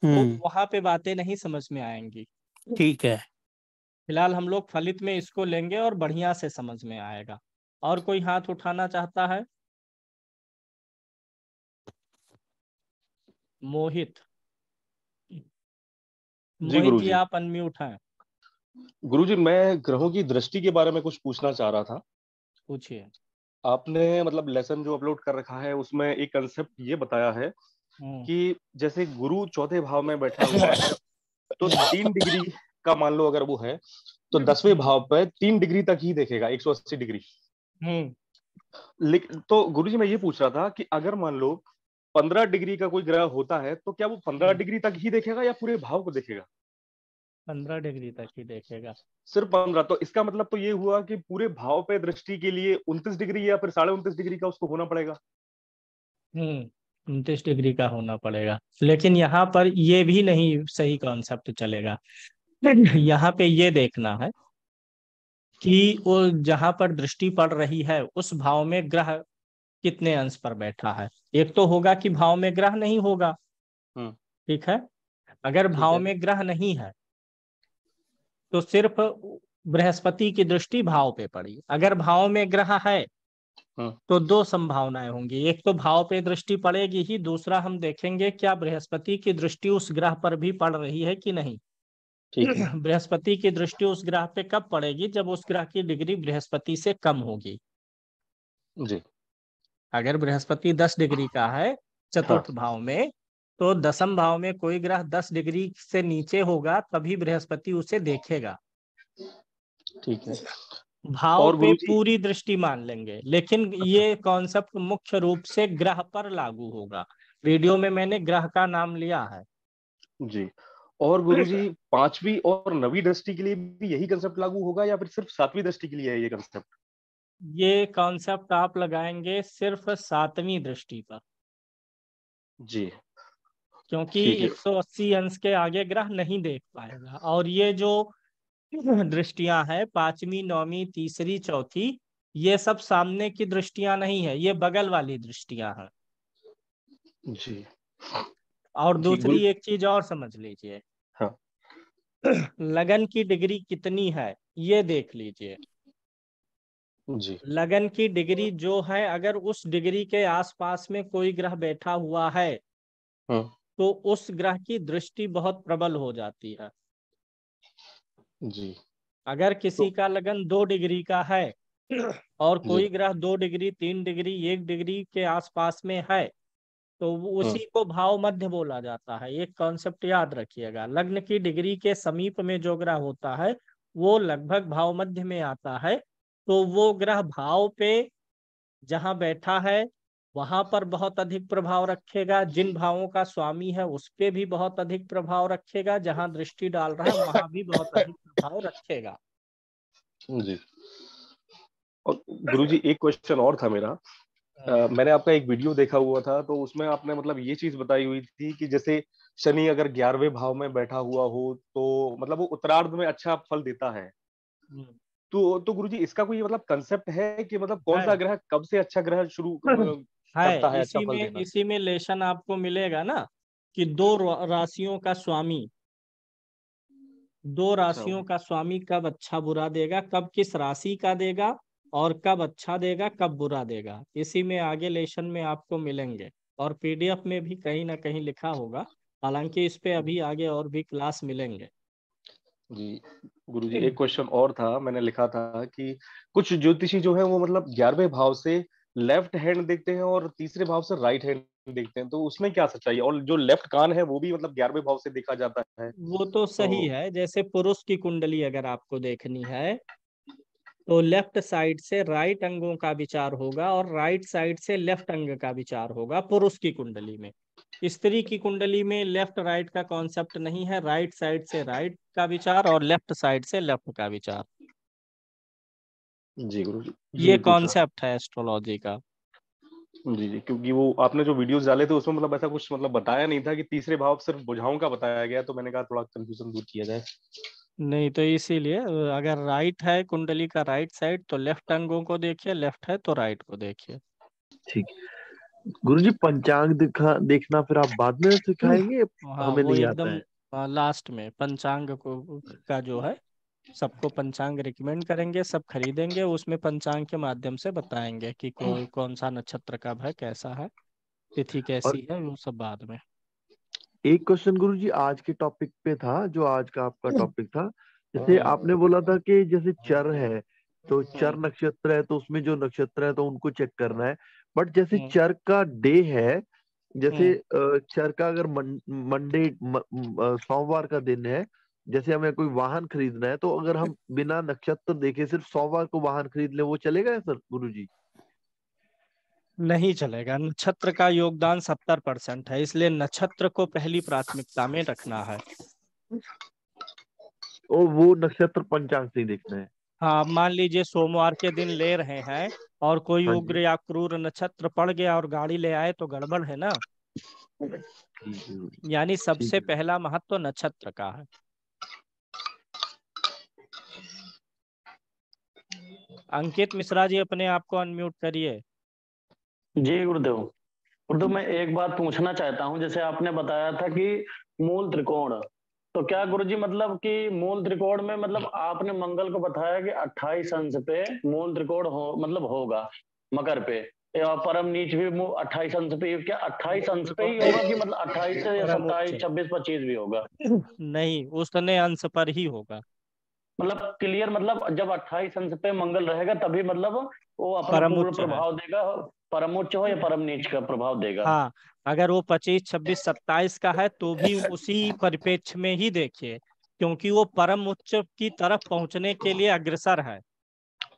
तो वहां पे बातें नहीं समझ में आएंगी ठीक है फिलहाल हम लोग फलित में इसको लेंगे और बढ़िया से समझ में आएगा और कोई हाथ उठाना चाहता है मोहित जी गुरु जी आप अनम्यूट हैं गुरु जी मैं ग्रहों की दृष्टि के बारे में कुछ पूछना चाह रहा था पूछिए आपने मतलब लेसन जो अपलोड कर रखा है उसमें एक कंसेप्ट ये बताया है हम्म। कि जैसे गुरु चौथे भाव में बैठा हुआ है <laughs> तो तीन डिग्री का मान लो अगर वो है तो हम्म। दसवें भाव पर तीन डिग्री तक ही देखेगा एक सौ अस्सी डिग्री हम्म। तो गुरु जी मैं ये पूछ रहा था कि अगर मान लो पंद्रह डिग्री का कोई ग्रह होता है तो क्या वो पंद्रह हम्म। डिग्री तक ही देखेगा या पूरे भाव को देखेगा पंद्रह डिग्री तक ही देखेगा सिर्फ पंद्रह तो इसका मतलब तो ये हुआ कि पूरे भाव पे दृष्टि के लिए उन्तीस डिग्री या फिर साढ़े उन्तीस डिग्री का उसको होना पड़ेगा हम्म उन्तीस डिग्री का होना पड़ेगा लेकिन यहाँ पर ये भी नहीं सही कॉन्सेप्ट चलेगा <laughs> यहाँ पे ये देखना है कि वो जहां पर दृष्टि पड़ रही है उस भाव में ग्रह कितने अंश पर बैठा है एक तो होगा कि भाव में ग्रह नहीं होगा हम्म। ठीक है अगर भाव में ग्रह नहीं है तो सिर्फ बृहस्पति की दृष्टि भाव पे पड़ी अगर भाव में ग्रह है हम्म। तो दो संभावनाएं होंगी एक तो भाव पे दृष्टि पड़ेगी ही दूसरा हम देखेंगे क्या बृहस्पति की दृष्टि उस ग्रह पर भी पड़ रही है कि नहीं <clears throat> बृहस्पति की दृष्टि उस ग्रह पे कब पड़ेगी जब उस ग्रह की डिग्री बृहस्पति से कम होगी जी अगर बृहस्पति दस डिग्री का है चतुर्थ हाँ। भाव में तो दसम भाव में कोई ग्रह दस डिग्री से नीचे होगा तभी बृहस्पति उसे देखेगा ठीक है भाव और पे पूरी दृष्टि मान लेंगे लेकिन अच्छा। ये कॉन्सेप्ट मुख्य रूप से ग्रह पर लागू होगा वीडियो में मैंने ग्रह का नाम लिया है जी और गुरु जी <laughs> पांचवी और नवी दृष्टि के लिए भी यही कंसेप्ट लागू होगा या फिर सिर्फ सातवीं दृष्टि के लिए है ये कंसेप्ट ये कॉन्सेप्ट आप लगाएंगे सिर्फ सातवीं दृष्टि पर जी क्योंकि 180 अंश के आगे ग्रह नहीं देख पाएगा और ये जो <clears throat> दृष्टियां हैं पांचवी नौवीं तीसरी चौथी ये सब सामने की दृष्टियां नहीं है ये बगल वाली दृष्टियां हैं जी और दूसरी एक चीज और समझ लीजिए हाँ। <clears throat> लगन की डिग्री कितनी है ये देख लीजिए जी लगन की डिग्री जो है अगर उस डिग्री के आसपास में कोई ग्रह बैठा हुआ है हाँ। तो उस ग्रह की दृष्टि बहुत प्रबल हो जाती है जी अगर किसी तो, का लगन दो डिग्री का है और कोई ग्रह दो डिग्री तीन डिग्री एक डिग्री के आसपास में है तो हाँ। उसी को भाव मध्य बोला जाता है एक कॉन्सेप्ट याद रखिएगा लग्न की डिग्री के समीप में जो ग्रह होता है वो लगभग भाव मध्य में आता है तो वो ग्रह भाव पे जहाँ बैठा है वहां पर बहुत अधिक प्रभाव रखेगा जिन भावों का स्वामी है उस पर भी बहुत अधिक प्रभाव रखेगा जहां दृष्टि डाल रहा है वहां भी बहुत अधिक प्रभाव रखेगा जी और जी एक क्वेश्चन और था मेरा Uh, मैंने आपका एक वीडियो देखा हुआ था तो उसमें आपने मतलब ये चीज बताई हुई थी कि जैसे शनि अगर ग्यारहवें भाव में बैठा हुआ हो तो मतलब वो उत्तरार्ध में अच्छा फल देता है हम्म। तो तो गुरुजी इसका कोई मतलब कंसेप्ट है कि मतलब कौन सा ग्रह कब से अच्छा ग्रह शुरू <laughs> करता है इसी में इसी में लेशन आपको मिलेगा ना कि दो राशियों का स्वामी दो अच्छा। राशियों का स्वामी कब अच्छा बुरा देगा कब किस राशि का देगा और कब अच्छा देगा कब बुरा देगा इसी में आगे लेशन में आपको मिलेंगे और पीडीएफ में भी कहीं ना कहीं लिखा होगा हालांकि इस पे अभी आगे और भी क्लास मिलेंगे जी गुरु जी एक क्वेश्चन और था मैंने लिखा था कि कुछ ज्योतिषी जो है वो मतलब ग्यारहवें भाव से लेफ्ट हैंड देखते हैं और तीसरे भाव से राइट हैंड देखते हैं तो उसमें क्या सच्चाई है और जो लेफ्ट कान है वो भी मतलब ग्यारहवें भाव से देखा जाता है वो तो सही तो... है जैसे पुरुष की कुंडली अगर आपको देखनी है तो लेफ्ट साइड से राइट अंगों का विचार होगा और राइट साइड से लेफ्ट अंग का विचार होगा पुरुष की कुंडली में स्त्री की कुंडली में लेफ्ट राइट का कॉन्सेप्ट नहीं है राइट साइड से राइट का विचार और लेफ्ट साइड से लेफ्ट का विचार जी गुरु जी ये कॉन्सेप्ट है एस्ट्रोलॉजी का जी जी क्योंकि वो आपने जो वीडियोस डाले थे उसमें मतलब ऐसा कुछ मतलब बताया नहीं था कि तीसरे भाव सिर्फ बुझाओं का बताया गया तो मैंने कहा थोड़ा कंफ्यूजन दूर किया जाए नहीं तो इसीलिए अगर राइट है कुंडली का राइट साइड तो लेफ्ट अंगों को देखिए लेफ्ट है तो राइट को देखिए ठीक गुरु जी पंचांग दिखा देखना फिर आप बाद में सिखाएंगे हाँ, हमें नहीं आता है लास्ट में पंचांग को का जो है सबको पंचांग रिकमेंड करेंगे सब खरीदेंगे उसमें पंचांग के माध्यम से बताएंगे कि कौन हाँ। कौन सा नक्षत्र कब है कैसा है तिथि कैसी है वो सब बाद में एक क्वेश्चन गुरु जी आज के टॉपिक पे था जो आज का आपका टॉपिक हाँ। था जैसे आपने बोला था कि जैसे चर है तो चर नक्षत्र है तो उसमें जो नक्षत्र है तो उनको चेक करना है बट जैसे हम्म। चर का डे है जैसे हम्म। चर्च का अगर मंडे सोमवार का दिन है जैसे हमें कोई वाहन खरीदना है तो अगर हम बिना नक्षत्र देखे सिर्फ सोमवार को वाहन खरीद ले वो चलेगा सर गुरु जी नहीं चलेगा नक्षत्र का योगदान सत्तर परसेंट है इसलिए नक्षत्र को पहली प्राथमिकता में रखना है और वो नक्षत्र पंचांग से देखना है हाँ मान लीजिए सोमवार के दिन ले रहे हैं और कोई हाँ उग्र या क्रूर नक्षत्र पड़ गया और गाड़ी ले आए तो गड़बड़ है ना यानी सबसे पहला महत्व तो नक्षत्र का है अंकित मिश्रा जी अपने आप को अनम्यूट करिए जी गुरुदेव गुरुदेव मैं एक बात पूछना चाहता हूँ जैसे आपने बताया था कि मूल त्रिकोण तो क्या जी मतलब कि मूल त्रिकोण में मतलब आपने मंगल को बताया कि अट्ठाईस अंश पे मूल त्रिकोण हो मतलब होगा मकर पे परम नीच भी अट्ठाईस अंश पे क्या अट्ठाईस अंश पे ही होगा कि मतलब अट्ठाईस से 27 26 भी होगा नहीं उसने अंश पर ही होगा मतलब क्लियर मतलब जब अट्ठाईस अंश पे मंगल रहेगा तभी मतलब वो अपना प्रभाव देगा परमोच्च हो या हम्म। परम नीच का प्रभाव देगा हाँ अगर वो पच्चीस छब्बीस सत्ताईस का है तो भी उसी परिपेक्ष में ही देखिए क्योंकि वो परम उच्च की तरफ पहुंचने के लिए अग्रसर है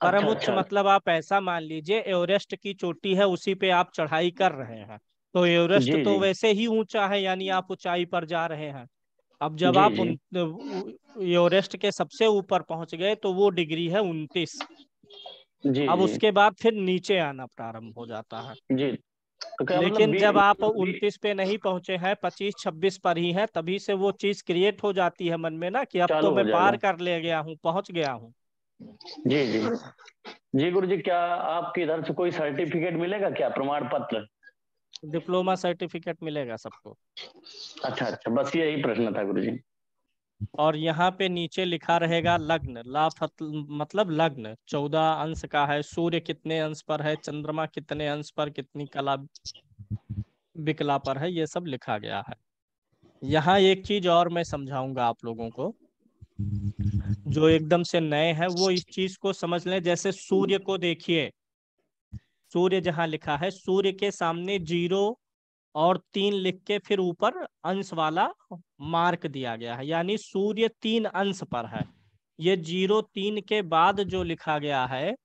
परम अच्छा, उच्च अच्छा, अच्छा। मतलब आप ऐसा मान लीजिए एवरेस्ट की चोटी है उसी पे आप चढ़ाई कर रहे हैं तो एवरेस्ट तो जी। वैसे ही ऊंचा है यानी आप ऊंचाई पर जा रहे हैं अब जब जी, आप एवरेस्ट के सबसे ऊपर पहुंच गए तो वो डिग्री है उन्तीस जी, अब जी. उसके बाद फिर नीचे आना प्रारंभ हो जाता है जी तो मतलब लेकिन जब आप उन्तीस पे नहीं पहुंचे हैं पच्चीस छब्बीस पर ही हैं तभी से वो चीज क्रिएट हो जाती है मन में ना कि अब तो मैं पार कर ले गया हूँ पहुंच गया हूँ जी जी जी गुरु जी क्या आपकी इधर से कोई सर्टिफिकेट मिलेगा क्या प्रमाण पत्र डिप्लोमा सर्टिफिकेट मिलेगा सबको अच्छा अच्छा बस यही प्रश्न था गुरु जी और यहाँ पे नीचे लिखा रहेगा लग्न लाभ मतलब लग्न चौदह अंश का है सूर्य कितने अंश पर है चंद्रमा कितने अंश पर कितनी कला विकला पर है ये सब लिखा गया है यहाँ एक चीज और मैं समझाऊंगा आप लोगों को जो एकदम से नए हैं वो इस चीज को समझ लें जैसे सूर्य को देखिए सूर्य जहाँ लिखा है सूर्य के सामने जीरो और तीन लिख के फिर ऊपर अंश वाला मार्क दिया गया है यानी सूर्य तीन अंश पर है ये जीरो तीन के बाद जो लिखा गया है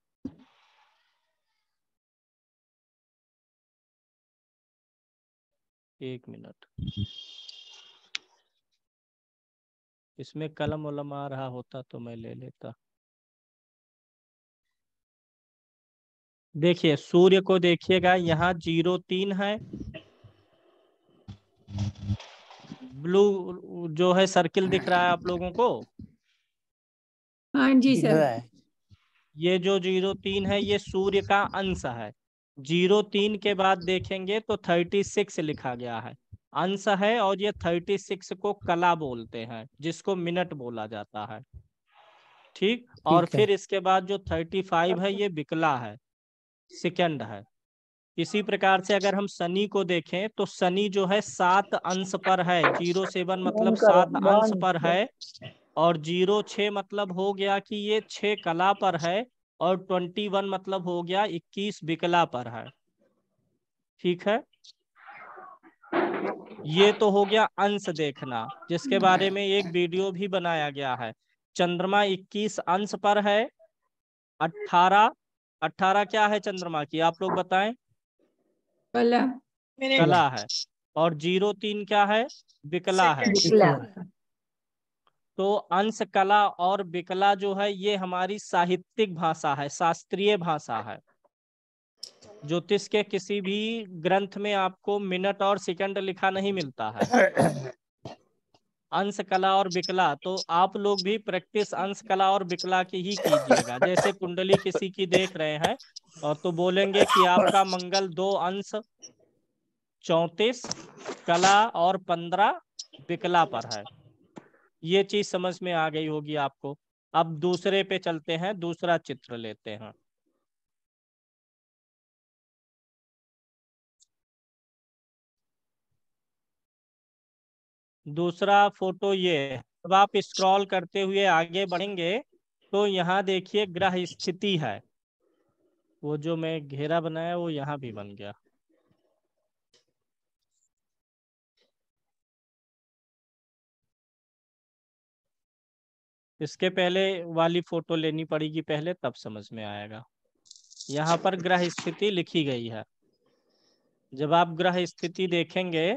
एक मिनट इसमें कलम वलम आ रहा होता तो मैं ले लेता देखिए सूर्य को देखिएगा यहाँ जीरो तीन है ब्लू जो है सर्किल दिख रहा है आप लोगों को हाँ जी सर ये जो जीरो तीन है ये सूर्य का अंश है जीरो तीन के बाद देखेंगे तो थर्टी सिक्स लिखा गया है अंश है और ये थर्टी सिक्स को कला बोलते हैं जिसको मिनट बोला जाता है ठीक और फिर इसके बाद जो थर्टी फाइव है ये बिकला है सेकंड है इसी प्रकार से अगर हम शनि को देखें तो शनि जो है सात अंश पर है जीरो सेवन मतलब सात अंश पर है और जीरो छ मतलब हो गया कि ये छ कला पर है और ट्वेंटी वन मतलब हो गया इक्कीस विकला पर है ठीक है ये तो हो गया अंश देखना जिसके बारे में एक वीडियो भी बनाया गया है चंद्रमा इक्कीस अंश पर है अठारह अठारह क्या है चंद्रमा की आप लोग बताएं कला कला है और जीरो तीन क्या है विकला है तो अंश कला और विकला जो है ये हमारी साहित्यिक भाषा है शास्त्रीय भाषा है ज्योतिष के किसी भी ग्रंथ में आपको मिनट और सेकंड लिखा नहीं मिलता है <coughs> अंश कला और बिकला तो आप लोग भी प्रैक्टिस अंश कला और बिकला की ही कीजिएगा जैसे कुंडली किसी की देख रहे हैं और तो बोलेंगे कि आपका मंगल दो अंश चौतीस कला और पंद्रह बिकला पर है ये चीज समझ में आ गई होगी आपको अब दूसरे पे चलते हैं दूसरा चित्र लेते हैं दूसरा फोटो ये जब अब आप स्क्रॉल करते हुए आगे बढ़ेंगे तो यहाँ देखिए ग्रह स्थिति है वो जो मैं घेरा बनाया वो यहाँ भी बन गया इसके पहले वाली फोटो लेनी पड़ेगी पहले तब समझ में आएगा यहाँ पर ग्रह स्थिति लिखी गई है जब आप ग्रह स्थिति देखेंगे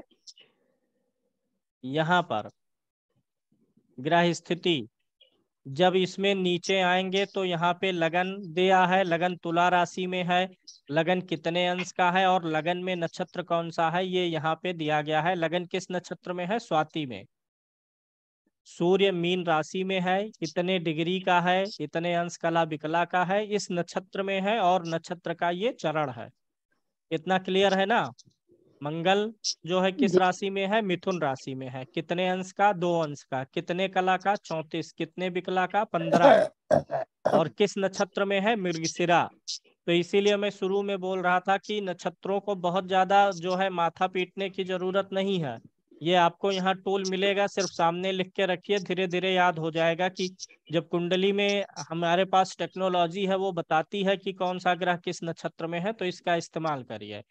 यहाँ पर ग्रह स्थिति जब इसमें नीचे आएंगे तो यहाँ पे लगन दिया है लगन तुला राशि में है लगन कितने अंश का है और लगन में नक्षत्र कौन सा है ये यहाँ पे दिया गया है लगन किस नक्षत्र में है स्वाति में सूर्य मीन राशि में है इतने डिग्री का है इतने अंश कला विकला का है इस नक्षत्र में है और नक्षत्र का ये चरण है इतना क्लियर है ना मंगल जो है किस राशि में है मिथुन राशि में है कितने अंश का दो अंश का कितने कला का चौतीस कितने बिकला का पंद्रह और किस नक्षत्र में है मृगशिरा तो इसीलिए मैं शुरू में बोल रहा था कि नक्षत्रों को बहुत ज्यादा जो है माथा पीटने की जरूरत नहीं है ये आपको यहाँ टूल मिलेगा सिर्फ सामने लिख के रखिए धीरे धीरे याद हो जाएगा कि जब कुंडली में हमारे पास टेक्नोलॉजी है वो बताती है कि कौन सा ग्रह किस नक्षत्र में है तो इसका इस्तेमाल करिए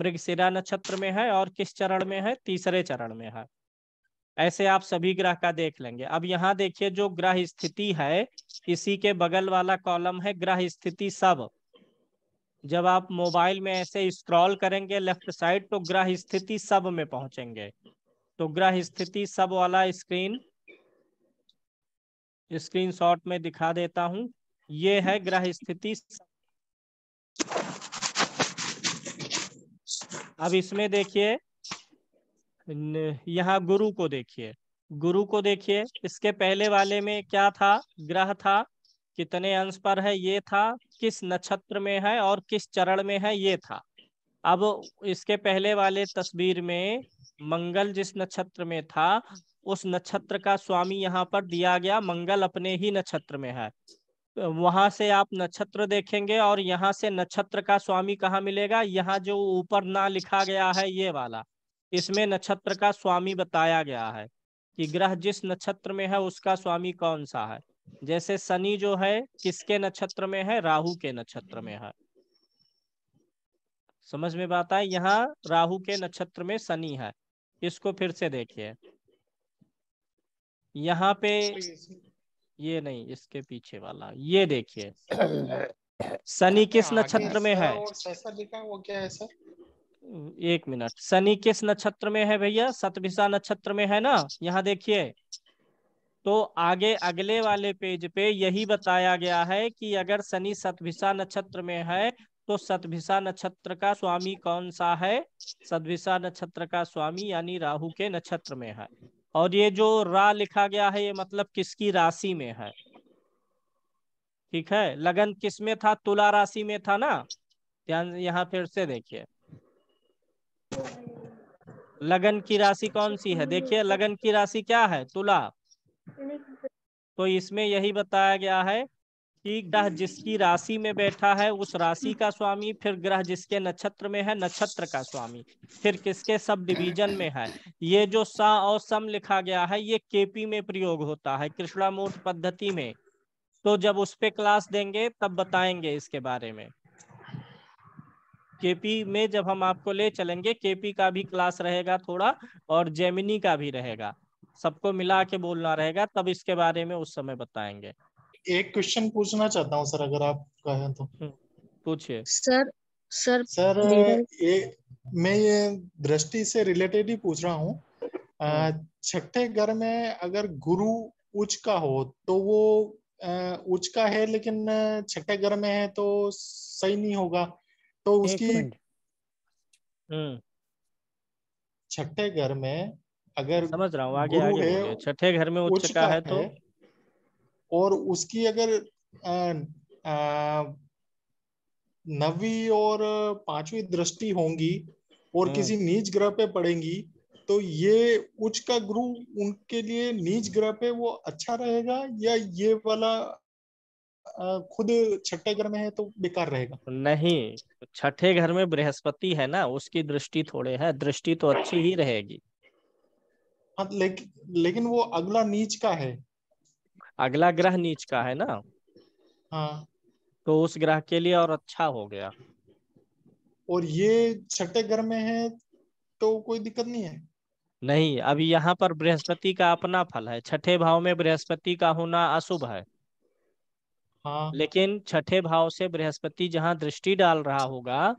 मृगशिरा नक्षत्र में है और किस चरण में है तीसरे चरण में है ऐसे आप सभी ग्रह का देख लेंगे अब यहाँ देखिए जो ग्रह स्थिति है इसी के बगल वाला कॉलम है ग्रह स्थिति सब जब आप मोबाइल में ऐसे स्क्रॉल करेंगे लेफ्ट साइड तो ग्रह स्थिति सब में पहुंचेंगे तो ग्रह स्थिति सब वाला स्क्रीन स्क्रीनशॉट में दिखा देता हूं ये है ग्रह स्थिति सब अब इसमें देखिए यहाँ गुरु को देखिए गुरु को देखिए इसके पहले वाले में क्या था ग्रह था कितने अंश पर है ये था किस नक्षत्र में है और किस चरण में है ये था अब इसके पहले वाले तस्वीर में मंगल जिस नक्षत्र में था उस नक्षत्र का स्वामी यहाँ पर दिया गया मंगल अपने ही नक्षत्र में है वहां से आप नक्षत्र देखेंगे और यहाँ से नक्षत्र का स्वामी कहाँ मिलेगा यहाँ जो ऊपर ना लिखा गया है ये वाला इसमें नक्षत्र का स्वामी बताया गया है कि ग्रह जिस नक्षत्र में है उसका स्वामी कौन सा है जैसे शनि जो है किसके नक्षत्र में है राहु के नक्षत्र में है समझ में बात आए यहाँ राहु के नक्षत्र में शनि है इसको फिर से देखिए यहाँ पे ये नहीं इसके पीछे वाला ये देखिए <coughs> शनि किस हाँ, नक्षत्र में है वो क्या है सर एक मिनट शनि किस नक्षत्र में है भैया सतभिषा नक्षत्र में है ना यहाँ देखिए तो आगे अगले वाले पेज पे यही बताया गया है कि अगर शनि सतभिषा नक्षत्र में है तो सतभिषा नक्षत्र का स्वामी कौन सा है सतभिषा नक्षत्र का स्वामी यानी राहु के नक्षत्र में है और ये जो रा लिखा गया है ये मतलब किसकी राशि में है ठीक है लगन किस में था तुला राशि में था ना ध्यान यहाँ फिर से देखिए लगन की राशि कौन सी है देखिए लगन की राशि क्या है तुला तो इसमें यही बताया गया है कि ग्रह जिसकी राशि में बैठा है उस राशि का स्वामी फिर ग्रह जिसके नक्षत्र में है नक्षत्र का स्वामी फिर किसके सब डिवीजन में है ये जो सा और सम लिखा गया है ये केपी में प्रयोग होता है कृष्णामूर्त पद्धति में तो जब उस पर क्लास देंगे तब बताएंगे इसके बारे में केपी में जब हम आपको ले चलेंगे केपी का भी क्लास रहेगा थोड़ा और जेमिनी का भी रहेगा सबको मिला के बोलना रहेगा तब इसके बारे में उस समय बताएंगे एक क्वेश्चन पूछना चाहता हूँ सर अगर आप कहें तो हम्म, पूछिए सर सर सर ये मैं ये दृष्टि से रिलेटेड ही पूछ रहा हूँ हम्म। छठे घर में अगर गुरु उच्च का हो तो वो उच्च का है लेकिन छठे घर में है तो सही नहीं होगा तो उसकी हम्म। छठे घर में अगर समझ रहा हूँ आगे आगे छठे घर में उच्च का है तो है, और उसकी अगर नवी और पांचवी दृष्टि होंगी और हम्म। किसी नीच ग्रह पे पड़ेंगी तो ये उच्च का गुरु उनके लिए नीच ग्रह पे वो अच्छा रहेगा या ये वाला खुद छठे घर में है तो बेकार रहेगा नहीं छठे घर में बृहस्पति है ना उसकी दृष्टि थोड़े है दृष्टि तो अच्छी ही रहेगी हाँ, लेकिन लेकिन वो अगला नीच का है अगला ग्रह नीच का है ना हाँ तो उस ग्रह के लिए और अच्छा हो गया और ये छठे ग्रह में है तो कोई दिक्कत नहीं है नहीं अभी यहाँ पर बृहस्पति का अपना फल है छठे भाव में बृहस्पति का होना अशुभ है हाँ। लेकिन छठे भाव से बृहस्पति जहाँ दृष्टि डाल रहा होगा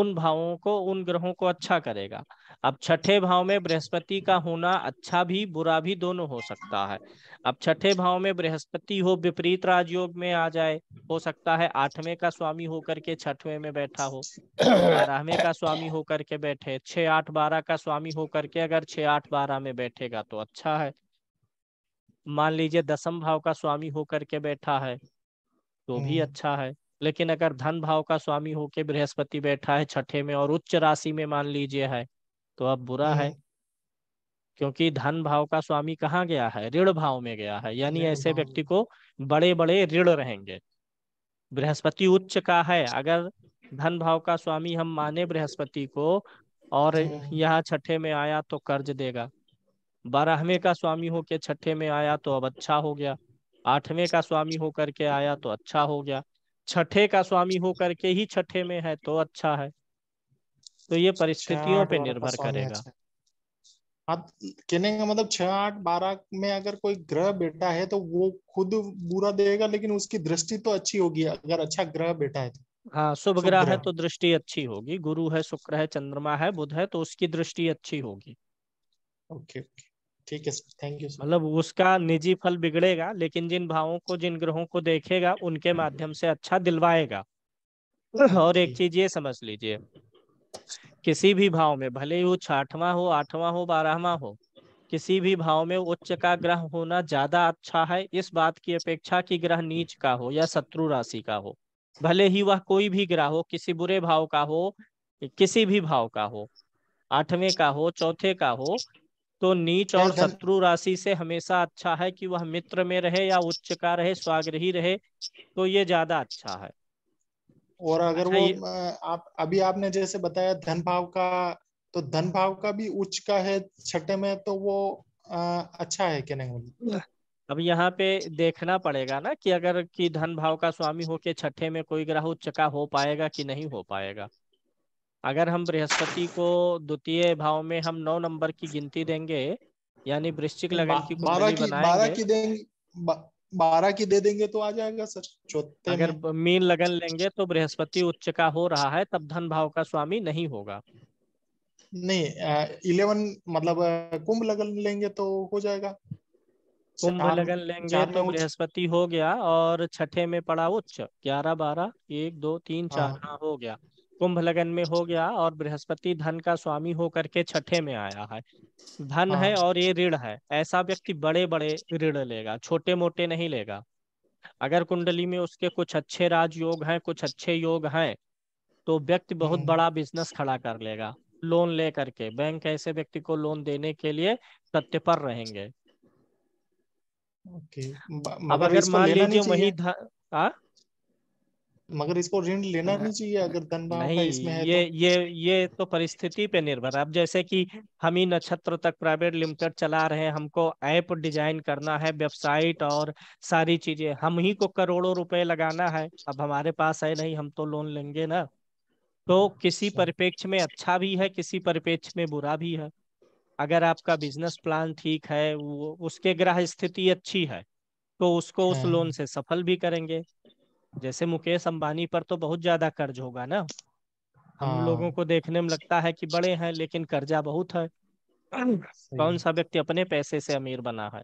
उन भावों को उन ग्रहों को अच्छा करेगा अब छठे भाव में बृहस्पति का होना अच्छा भी बुरा भी दोनों हो सकता है अब छठे भाव में बृहस्पति हो विपरीत राजयोग में आ जाए हो सकता है आठवें का स्वामी होकर के छठवें में बैठा हो बारहवें का स्वामी होकर के बैठे छह आठ बारह का स्वामी होकर के अगर छह आठ बारह में बैठेगा तो अच्छा है मान लीजिए दसम भाव का स्वामी होकर के बैठा है तो भी हम्म। अच्छा है लेकिन अगर धन भाव का स्वामी होके बृहस्पति बैठा है छठे में और उच्च राशि में मान लीजिए है तो अब बुरा है हम्म। क्योंकि धन भाव का स्वामी कहाँ गया है ऋण भाव में गया है यानी ऐसे व्यक्ति को बड़े बड़े ऋण रहेंगे बृहस्पति उच्च का है अगर धन भाव का स्वामी हम माने बृहस्पति को और यहाँ छठे में आया तो कर्ज देगा बारहवें का स्वामी होके छठे में आया तो अब अच्छा हो गया आठवें का स्वामी होकर के आया तो अच्छा हो गया छठे का स्वामी होकर के ही छठे में है तो अच्छा है तो ये परिस्थितियों पे निर्भर करेगा अच्छा। कहने का मतलब छह आठ बारह में अगर कोई ग्रह बेटा है तो वो खुद बुरा देगा लेकिन उसकी दृष्टि तो अच्छी होगी अगर अच्छा ग्रह बेटा है तो हाँ शुभ ग्रह है तो दृष्टि अच्छी होगी गुरु है शुक्र है चंद्रमा है बुध है तो उसकी दृष्टि अच्छी होगी ओके ठीक है सर थैंक यू मतलब उसका निजी फल बिगड़ेगा लेकिन जिन भावों को जिन ग्रहों को देखेगा उनके माध्यम से अच्छा दिलवाएगा और एक चीज ये समझ लीजिए किसी भी भाव में भले ही वो छठवा हो आठवां हो बारहवा हो किसी भी भाव में उच्च का ग्रह होना ज्यादा अच्छा है इस बात की अपेक्षा कि ग्रह नीच का हो या शत्रु राशि का हो भले ही वह कोई भी ग्रह हो किसी बुरे भाव का हो किसी भी भाव का हो आठवें का हो चौथे का हो तो नीच और शत्रु राशि से हमेशा अच्छा है कि वह मित्र में रहे या उच्च का रहे स्वाग्रही रहे तो ये ज्यादा अच्छा है और अगर अच्छा वो आप अभी आपने जैसे बताया धन भाव का तो धन भाव का भी उच्च का है छठे में तो वो आ, अच्छा है कि नहीं अब यहाँ पे देखना पड़ेगा ना कि अगर कि धन भाव का स्वामी हो के छठे में कोई ग्रह उच्च का हो पाएगा कि नहीं हो पाएगा अगर हम बृहस्पति को द्वितीय भाव में हम नौ नंबर की गिनती देंगे यानी वृश्चिक लगन की कुंडली बनाएंगे की देंगे बारह की दे देंगे तो आ जाएगा सर चौथे अगर मीन लगन लेंगे तो बृहस्पति उच्च का हो रहा है तब धन भाव का स्वामी नहीं होगा नहीं इलेवन मतलब कुंभ लगन लेंगे तो हो जाएगा कुंभ लगन लेंगे तो बृहस्पति हो गया और छठे में पड़ा उच्च ग्यारह बारह एक दो तीन चार हाँ, हाँ हो गया कुंभ लगन में हो गया और बृहस्पति धन का स्वामी होकर के छठे में आया है धन है हाँ। और ये ऋण है ऐसा व्यक्ति बड़े बड़े ऋण लेगा छोटे मोटे नहीं लेगा अगर कुंडली में उसके कुछ अच्छे राजयोग हैं कुछ अच्छे योग हैं तो व्यक्ति बहुत हम्म। बड़ा बिजनेस खड़ा कर लेगा लोन ले करके बैंक ऐसे व्यक्ति को लोन देने के लिए तथ्य रहेंगे okay. अगर मान लीजिए वही हाँ? मगर इसको ऋण लेना नहीं चाहिए अगर धन भाव का इसमें है ये तो... ये ये तो परिस्थिति पे निर्भर है अब जैसे कि हम ही नक्षत्र तक प्राइवेट लिमिटेड चला रहे हैं हमको ऐप डिजाइन करना है वेबसाइट और सारी चीजें हम ही को करोड़ों रुपए लगाना है अब हमारे पास है नहीं हम तो लोन लेंगे ना तो किसी अच्छा। परिपेक्ष में अच्छा भी है किसी परिपेक्ष में बुरा भी है अगर आपका बिजनेस प्लान ठीक है वो उसके ग्रह स्थिति अच्छी है तो उसको उस लोन हाँ। से सफल भी करेंगे जैसे मुकेश अंबानी पर तो बहुत ज्यादा कर्ज होगा ना हम हाँ। लोगों को देखने में लगता है कि बड़े हैं लेकिन कर्जा बहुत है कौन सा व्यक्ति अपने पैसे से अमीर बना है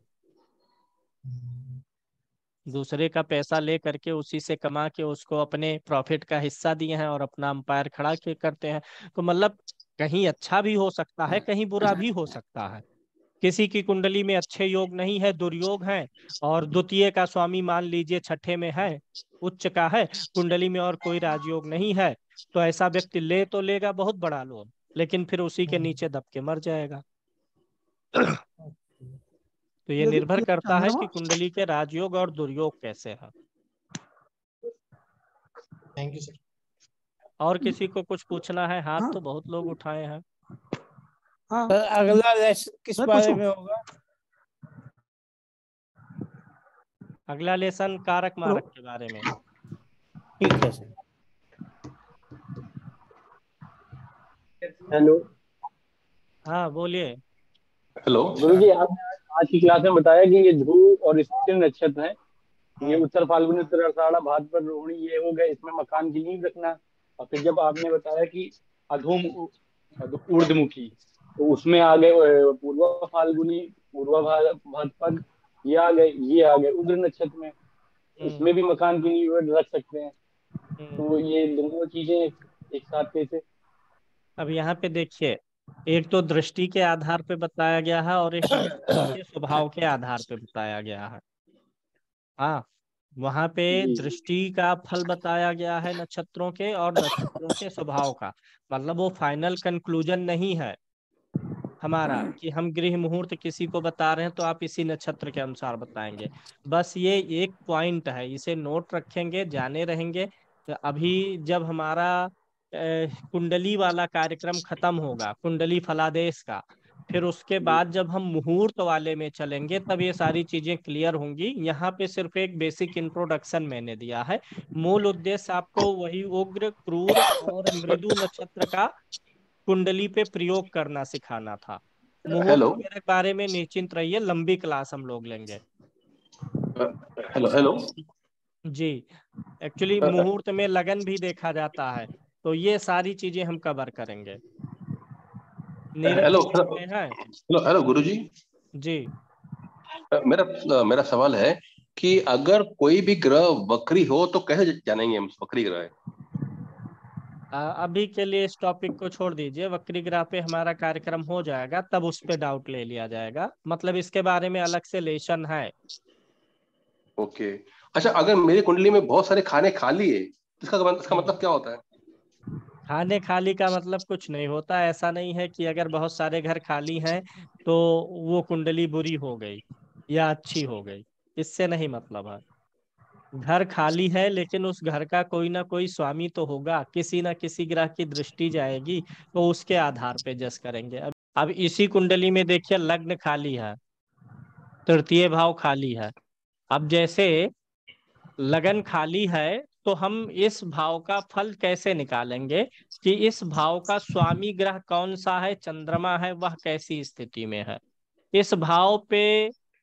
दूसरे का पैसा ले करके उसी से कमा के उसको अपने प्रॉफिट का हिस्सा दिए हैं और अपना अंपायर खड़ा के करते हैं तो मतलब कहीं अच्छा भी हो सकता है कहीं बुरा भी हो सकता है किसी की कुंडली में अच्छे योग नहीं है दुर्योग है और द्वितीय का स्वामी मान लीजिए छठे में है उच्च का है कुंडली में और कोई राजयोग नहीं है तो ऐसा व्यक्ति ले तो लेगा बहुत बड़ा लोन लेकिन फिर उसी के हम्म। नीचे दब के मर जाएगा तो ये निर्भर करता है कि कुंडली के राजयोग और दुर्योग कैसे है थैंक यू सर और हम्म। किसी को कुछ पूछना है हाथ हाँ। तो बहुत लोग उठाए हैं हाँ। अगला लेसन किस बारे में होगा अगला लेसन कारक मारक के बारे में ठीक है हेलो हाँ बोलिए हेलो गुरु जी आप आज की क्लास में बताया कि ये ध्रुव और स्थिर नक्षत्र है ये हाँ। उत्तर फाल्गुन उत्तर अषाढ़ा भाद्र रोहिणी ये हो गया इसमें मकान की नींव रखना और फिर जब आपने बताया कि अधूम उर्दमुखी तो उसमें आ गए पूर्व फाल्गुनी पूर्व भादपग ये आ गए ये आ गए उग्र नक्षत्र में हम्म। इसमें भी मकान की नींव रख सकते हैं हम्म। तो ये दोनों चीजें एक साथ कैसे अब यहाँ पे देखिए एक तो दृष्टि के आधार पे बताया गया है और एक स्वभाव के आधार पे बताया गया है हाँ वहां पे दृष्टि का फल बताया गया है नक्षत्रों के और नक्षत्रों के स्वभाव का मतलब वो फाइनल कंक्लूजन नहीं है हमारा हम्म। कि हम गृह मुहूर्त किसी को बता रहे हैं तो आप इसी नक्षत्र के अनुसार बताएंगे बस ये एक पॉइंट है इसे नोट रखेंगे जाने रहेंगे तो अभी जब हमारा कुंडली वाला कार्यक्रम खत्म होगा कुंडली फलादेश का फिर उसके हम्म। बाद जब हम मुहूर्त वाले में चलेंगे तब ये सारी चीजें क्लियर होंगी यहाँ पे सिर्फ एक बेसिक इंट्रोडक्शन मैंने दिया है मूल उद्देश्य आपको वही उग्र क्रूर और मृदु नक्षत्र का कुंडली पे प्रयोग करना सिखाना था हेलो मेरे बारे में निश्चिंत रहिए लंबी क्लास हम लोग लेंगे हेलो हेलो जी एक्चुअली uh, uh, मुहूर्त में लगन भी देखा जाता है तो ये सारी चीजें हम कवर करेंगे हेलो हेलो हेलो गुरुजी जी uh, मेरा मेरा सवाल है कि अगर कोई भी ग्रह वक्री हो तो कैसे जानेंगे हम वक्री ग्रह है अभी के लिए इस टॉपिक को छोड़ दीजिए वक्री ग्रह पे हमारा कार्यक्रम हो जाएगा तब उस पर डाउट ले लिया जाएगा मतलब इसके बारे में अलग से लेशन है ओके अच्छा अगर मेरी कुंडली में बहुत सारे खाने खाली है तो इसका मतलब, इसका मतलब क्या होता है खाने खाली का मतलब कुछ नहीं होता ऐसा नहीं है कि अगर बहुत सारे घर खाली हैं तो वो कुंडली बुरी हो गई या अच्छी हो गई इससे नहीं मतलब है घर खाली है लेकिन उस घर का कोई ना कोई स्वामी तो होगा किसी ना किसी ग्रह की दृष्टि जाएगी तो उसके आधार पे जस करेंगे अब अब इसी कुंडली में देखिए लग्न खाली है तृतीय भाव खाली है अब जैसे लगन खाली है तो हम इस भाव का फल कैसे निकालेंगे कि इस भाव का स्वामी ग्रह कौन सा है चंद्रमा है वह कैसी स्थिति में है इस भाव पे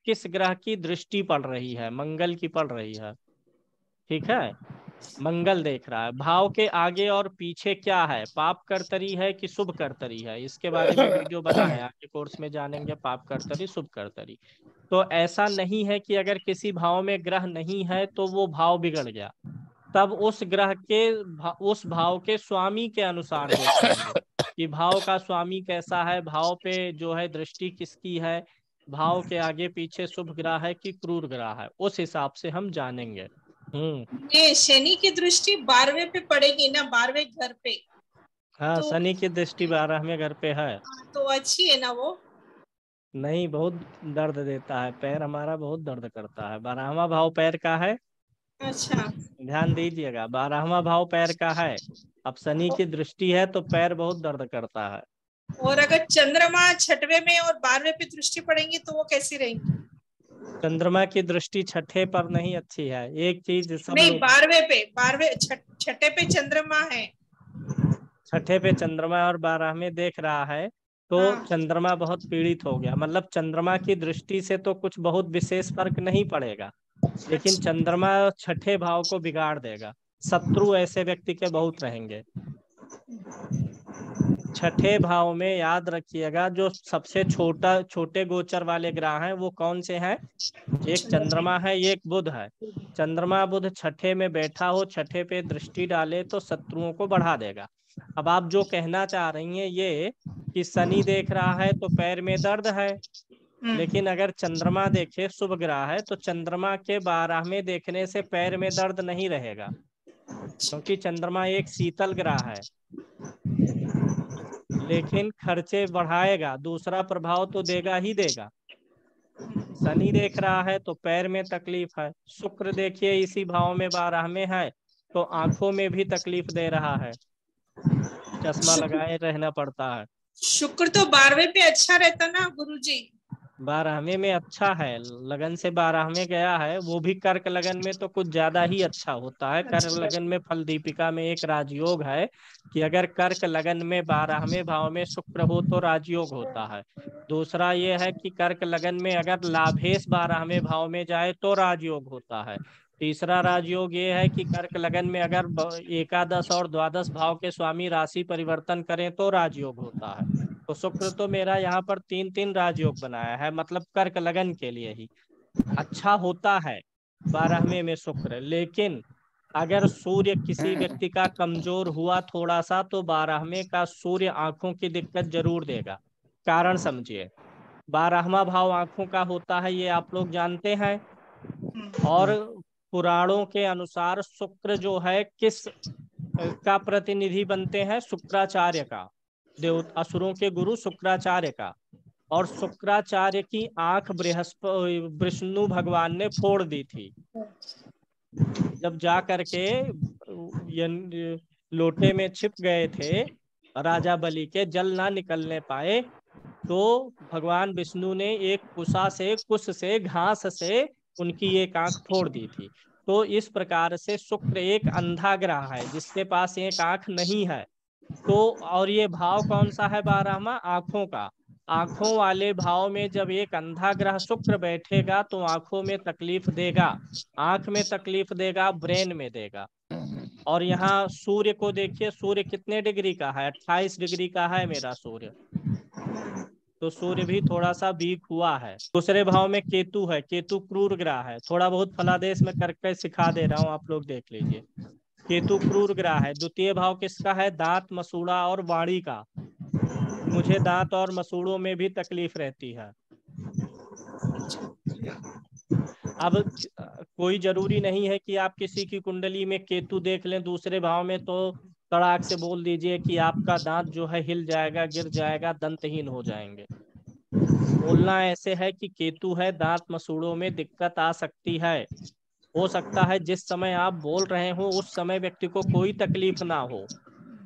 किस ग्रह की दृष्टि पड़ रही है मंगल की पड़ रही है ठीक है मंगल देख रहा है भाव के आगे और पीछे क्या है पाप कर्तरी है कि शुभ कर्तरी है इसके बारे में वीडियो बनाया है आगे कोर्स में जानेंगे पाप कर्तरी शुभ कर्तरी तो ऐसा नहीं है कि अगर किसी भाव में ग्रह नहीं है तो वो भाव बिगड़ गया तब उस ग्रह के उस भाव के स्वामी के अनुसार कि भाव का स्वामी कैसा है भाव पे जो है दृष्टि किसकी है भाव के आगे पीछे शुभ ग्रह है कि क्रूर ग्रह है उस हिसाब से हम जानेंगे हम्म। ये शनि की दृष्टि बारहवें पे पड़ेगी ना बारहवें घर पे हाँ तो, शनि की दृष्टि बारहवें घर पे है हाँ, तो अच्छी है ना वो नहीं बहुत दर्द देता है पैर हमारा बहुत दर्द करता है बारहवा भाव पैर का है अच्छा ध्यान दीजिएगा बारहवा भाव पैर का है अब शनि की दृष्टि है तो पैर बहुत दर्द करता है और अगर चंद्रमा छठवे में और बारहवें पे दृष्टि पड़ेंगी तो वो कैसी रहेंगी चंद्रमा की दृष्टि छठे पर नहीं अच्छी है एक चीज नहीं बारहवे पे बारहवे छठे पे चंद्रमा है छठे पे चंद्रमा और बारह में देख रहा है तो हाँ। चंद्रमा बहुत पीड़ित हो गया मतलब चंद्रमा की दृष्टि से तो कुछ बहुत विशेष फर्क नहीं पड़ेगा लेकिन अच्छा। चंद्रमा छठे भाव को बिगाड़ देगा शत्रु ऐसे व्यक्ति के बहुत रहेंगे छठे भाव में याद रखिएगा जो सबसे छोटा छोटे गोचर वाले ग्रह हैं वो कौन से हैं एक चंद्रमा है एक बुध है चंद्रमा बुध छठे में बैठा हो छठे पे दृष्टि डाले तो शत्रुओं को बढ़ा देगा अब आप जो कहना चाह रही हैं ये कि शनि देख रहा है तो पैर में दर्द है हम्म। लेकिन अगर चंद्रमा देखे शुभ ग्रह है तो चंद्रमा के बारह में देखने से पैर में दर्द नहीं रहेगा क्योंकि चंद्रमा एक शीतल ग्रह है लेकिन खर्चे बढ़ाएगा दूसरा प्रभाव तो देगा ही देगा शनि देख रहा है तो पैर में तकलीफ है शुक्र देखिए इसी भाव में बारह में है तो आंखों में भी तकलीफ दे रहा है चश्मा लगाए रहना पड़ता है शुक्र तो बारहवें पे अच्छा रहता ना गुरुजी बारहवें में अच्छा है लगन से बारहवें गया है वो भी कर्क लगन में तो कुछ ज्यादा ही अच्छा होता है कर्क अच्छा। लगन में फल दीपिका में एक राजयोग है कि अगर कर्क लगन में बारहवें भाव में शुक्र हो तो राजयोग होता है दूसरा ये है कि कर्क लगन में अगर लाभेश बारहवें भाव में जाए तो राजयोग होता है तीसरा राजयोग ये है कि कर्क लगन में अगर एकादश और द्वादश भाव के स्वामी राशि परिवर्तन करें तो राजयोग होता है तो शुक्र तो मेरा यहाँ पर तीन तीन राजयोग बनाया है मतलब कर्क लगन के लिए ही अच्छा होता है बारहवें में शुक्र लेकिन अगर सूर्य किसी व्यक्ति का कमजोर हुआ थोड़ा सा तो बारहवें का सूर्य आंखों की दिक्कत जरूर देगा कारण समझिए बारहवा भाव आंखों का होता है ये आप लोग जानते हैं और पुराणों के अनुसार शुक्र जो है किस का प्रतिनिधि बनते हैं शुक्राचार्य का देव असुरों के गुरु शुक्राचार्य का और शुक्राचार्य की आंख बृहस्पति विष्णु भगवान ने फोड़ दी थी जब जा करके लोटे में छिप गए थे राजा बलि के जल ना निकलने पाए तो भगवान विष्णु ने एक कुशा से कुश से घास से उनकी एक आंख फोड़ दी थी तो इस प्रकार से शुक्र एक अंधा ग्रह है जिसके पास एक आंख नहीं है तो और ये भाव कौन सा है बारहवा आंखों का आंखों वाले भाव में जब एक अंधा ग्रह शुक्र बैठेगा तो आंखों में तकलीफ देगा आंख में तकलीफ देगा ब्रेन में देगा और यहाँ सूर्य को देखिए सूर्य कितने डिग्री का है अट्ठाईस डिग्री का है मेरा सूर्य तो सूर्य भी थोड़ा सा वीक हुआ है दूसरे भाव में केतु है केतु क्रूर ग्रह है थोड़ा बहुत फलादेश में करके सिखा दे रहा हूँ आप लोग देख लीजिए केतु क्रूर ग्रह है द्वितीय भाव किसका है दांत मसूड़ा और वाणी का मुझे दांत और मसूड़ों में भी तकलीफ रहती है अब कोई जरूरी नहीं है कि आप किसी की कुंडली में केतु देख लें दूसरे भाव में तो कड़ाक से बोल दीजिए कि आपका दांत जो है हिल जाएगा गिर जाएगा दंतहीन हो जाएंगे बोलना ऐसे है कि केतु है दांत मसूड़ों में दिक्कत आ सकती है हो सकता है जिस समय आप बोल रहे हो उस समय व्यक्ति को कोई तकलीफ ना हो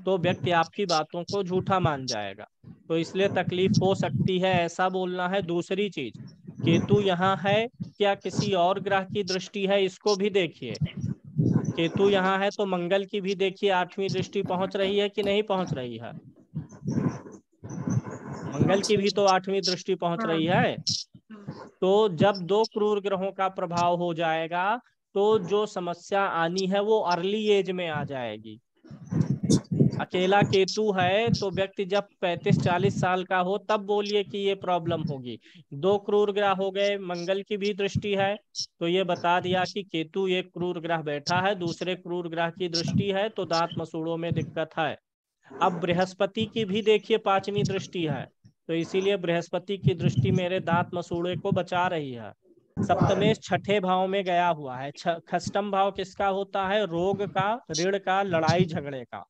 तो व्यक्ति आपकी बातों को झूठा मान जाएगा तो इसलिए तकलीफ हो सकती है ऐसा बोलना है दूसरी चीज केतु यहाँ है क्या किसी और ग्रह की दृष्टि है इसको भी देखिए केतु यहाँ है तो मंगल की भी देखिए आठवीं दृष्टि पहुंच रही है कि नहीं पहुंच रही है मंगल की भी तो आठवीं दृष्टि पहुंच रही हाँ। है तो जब दो क्रूर ग्रहों का प्रभाव हो जाएगा तो जो समस्या आनी है वो अर्ली एज में आ जाएगी अकेला केतु है तो व्यक्ति जब 35-40 साल का हो तब बोलिए कि ये प्रॉब्लम होगी दो क्रूर ग्रह हो गए मंगल की भी दृष्टि है तो ये बता दिया कि केतु एक क्रूर ग्रह बैठा है दूसरे क्रूर ग्रह की दृष्टि है तो दांत मसूड़ों में दिक्कत है अब बृहस्पति की भी देखिए पांचवी दृष्टि है तो इसीलिए बृहस्पति की दृष्टि मेरे दांत मसूड़े को बचा रही है सप्तमेश छठे भाव में गया हुआ है खष्टम भाव किसका होता है रोग का ऋण का लड़ाई झगड़े का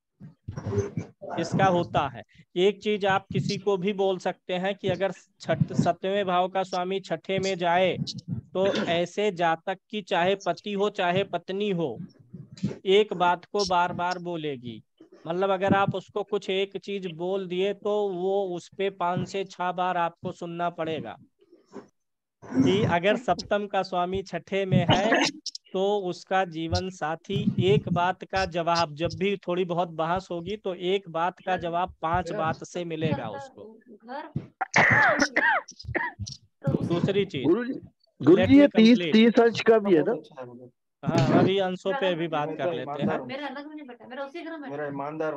इसका होता है एक चीज आप किसी को भी बोल सकते हैं कि अगर छठ सतवें भाव का स्वामी छठे में जाए तो ऐसे जातक की चाहे पति हो चाहे पत्नी हो एक बात को बार बार बोलेगी मतलब अगर आप उसको कुछ एक चीज बोल दिए तो वो उस पर पांच से छह बार आपको सुनना पड़ेगा कि अगर सप्तम का स्वामी छठे में है तो उसका जीवन साथी एक बात का जवाब जब भी थोड़ी बहुत बहस होगी तो एक बात का जवाब पांच बात से मिलेगा उसको दूसरी चीज गुरुजी ये तीस तीस अंश का भी है ना हाँ अभी अंशों पे भी बात कर लेते हैं मेरा ईमानदार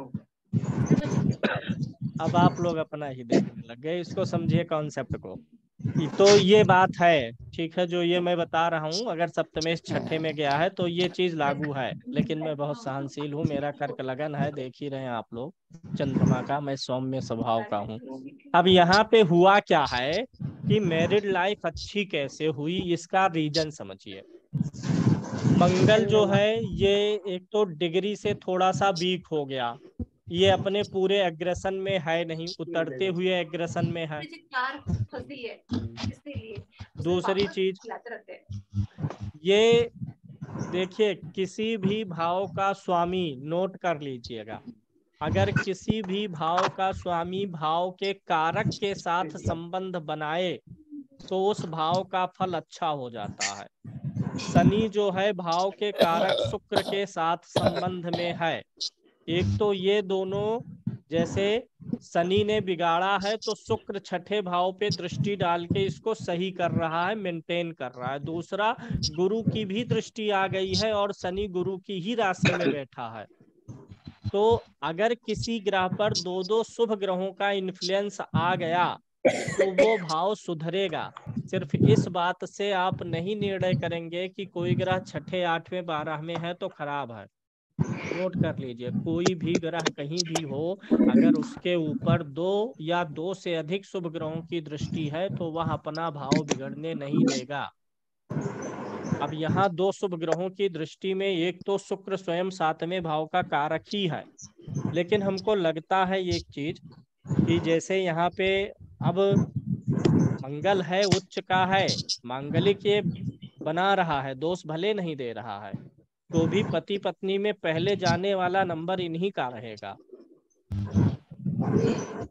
अब आप लोग अपना ही देखने लग गए इसको समझिए कॉन्सेप्ट को तो ये बात है ठीक है जो ये मैं बता रहा हूँ अगर सप्तमेश अच्छा। छठे में गया है तो ये चीज लागू है लेकिन मैं बहुत सहनशील हूँ मेरा कर्क लगन है देख ही रहे हैं आप लोग चंद्रमा का मैं सौम्य स्वभाव का हूँ अब यहाँ पे हुआ क्या है कि मैरिड लाइफ अच्छी कैसे हुई इसका रीजन समझिए मंगल जो है ये एक तो डिग्री से थोड़ा सा वीक हो गया ये अपने पूरे एग्रेशन में है नहीं उतरते हुए एग्रेशन में है दूसरी चीज ये देखिए किसी भी भाव का स्वामी नोट कर लीजिएगा अगर किसी भी भाव का स्वामी भाव के कारक के साथ संबंध बनाए तो उस भाव का फल अच्छा हो जाता है शनि जो है भाव के कारक शुक्र के साथ संबंध में है एक तो ये दोनों जैसे शनि ने बिगाड़ा है तो शुक्र छठे भाव पे दृष्टि डाल के इसको सही कर रहा है मेंटेन कर रहा है दूसरा गुरु की भी दृष्टि आ गई है और शनि गुरु की ही राशि में बैठा है तो अगर किसी ग्रह पर दो दो शुभ ग्रहों का इन्फ्लुएंस आ गया तो वो भाव सुधरेगा सिर्फ इस बात से आप नहीं निर्णय करेंगे कि कोई ग्रह छठे आठवें बारहवें है तो खराब है नोट कर लीजिए कोई भी ग्रह कहीं भी हो अगर उसके ऊपर दो या दो से अधिक शुभ ग्रहों की दृष्टि है तो वह अपना भाव बिगड़ने नहीं देगा अब यहाँ दो शुभ ग्रहों की दृष्टि में एक तो शुक्र स्वयं सातवें भाव का कारक ही है लेकिन हमको लगता है एक चीज कि जैसे यहाँ पे अब मंगल है उच्च का है मांगलिक ये बना रहा है दोष भले नहीं दे रहा है तो भी पति पत्नी में पहले जाने वाला नंबर इन्हीं का रहेगा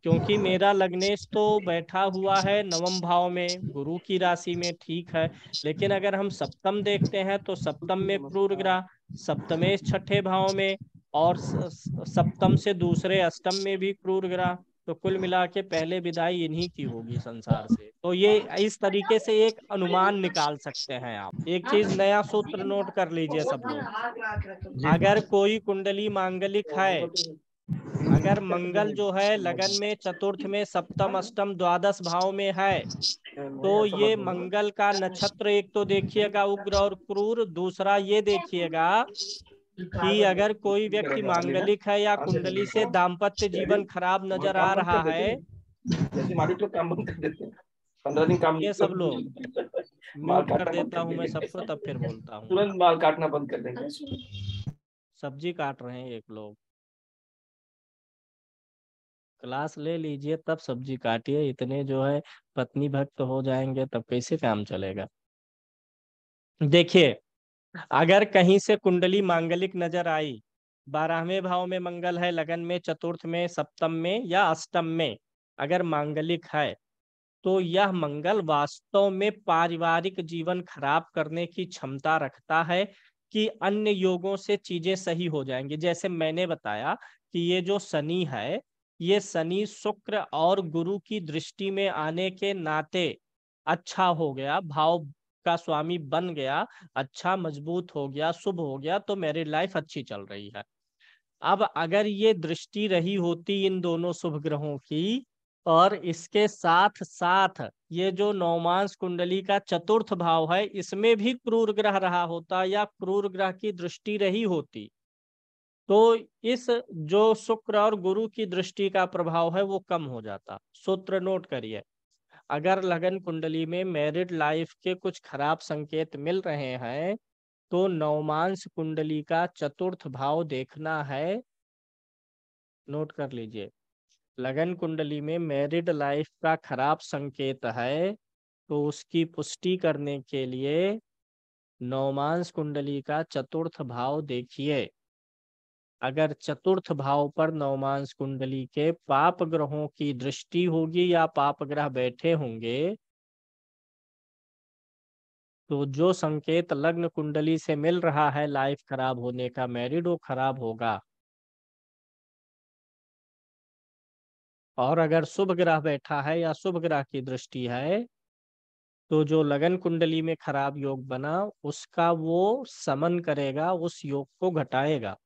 क्योंकि मेरा लग्नेश तो बैठा हुआ है नवम भाव में गुरु की राशि में ठीक है लेकिन अगर हम सप्तम देखते हैं तो सप्तम में क्रूर ग्रह सप्तमेश छठे भाव में और सप्तम से दूसरे अष्टम में भी क्रूर ग्रह तो कुल हाँ। मिला के पहले विदाई इन्हीं की होगी संसार हाँ। से तो ये इस तरीके से एक अनुमान निकाल सकते हैं आप एक हाँ। चीज नया सूत्र नोट कर लीजिए सब लोग अगर कोई कुंडली मांगलिक है अगर मंगल जो है लगन में चतुर्थ में सप्तम अष्टम द्वादश भाव में है तो ये मंगल का नक्षत्र एक तो देखिएगा उग्र और क्रूर दूसरा ये देखिएगा कि अगर कोई व्यक्ति मांगलिक है या हाँ, कुंडली से दाम्पत्य जीवन खराब हाँ, नजर आ रहा है ये सब लोग <laughs> माल कर देता हूँ मैं सबको तब फिर बोलता हूँ तुरंत माल काटना बंद कर देंगे सब्जी काट रहे हैं एक लोग क्लास ले लीजिए तब सब्जी काटिए इतने जो है पत्नी भक्त हो जाएंगे तब कैसे काम चलेगा देखिए अगर कहीं से कुंडली मांगलिक नजर आई बारहवें भाव में मंगल है लगन में चतुर्थ में सप्तम में या अष्टम में अगर मांगलिक है तो यह मंगल वास्तव में पारिवारिक जीवन खराब करने की क्षमता रखता है कि अन्य योगों से चीजें सही हो जाएंगी जैसे मैंने बताया कि ये जो शनि है ये शनि शुक्र और गुरु की दृष्टि में आने के नाते अच्छा हो गया भाव का स्वामी बन गया अच्छा मजबूत हो गया शुभ हो गया तो मेरी लाइफ अच्छी चल रही है अब अगर ये दृष्टि रही होती इन दोनों शुभ ग्रहों की और इसके साथ साथ ये जो नौमांस कुंडली का चतुर्थ भाव है इसमें भी क्रूर ग्रह रहा होता या क्रूर ग्रह की दृष्टि रही होती तो इस जो शुक्र और गुरु की दृष्टि का प्रभाव है वो कम हो जाता सूत्र नोट करिए अगर लगन कुंडली में मैरिड लाइफ के कुछ खराब संकेत मिल रहे हैं तो नवमांस कुंडली का चतुर्थ भाव देखना है नोट कर लीजिए लगन कुंडली में मैरिड लाइफ का खराब संकेत है तो उसकी पुष्टि करने के लिए नवमांश कुंडली का चतुर्थ भाव देखिए अगर चतुर्थ भाव पर नवमांस कुंडली के पाप ग्रहों की दृष्टि होगी या पाप ग्रह बैठे होंगे तो जो संकेत लग्न कुंडली से मिल रहा है लाइफ खराब होने का मैरिड वो खराब होगा और अगर शुभ ग्रह बैठा है या शुभ ग्रह की दृष्टि है तो जो लगन कुंडली में खराब योग बना उसका वो समन करेगा उस योग को घटाएगा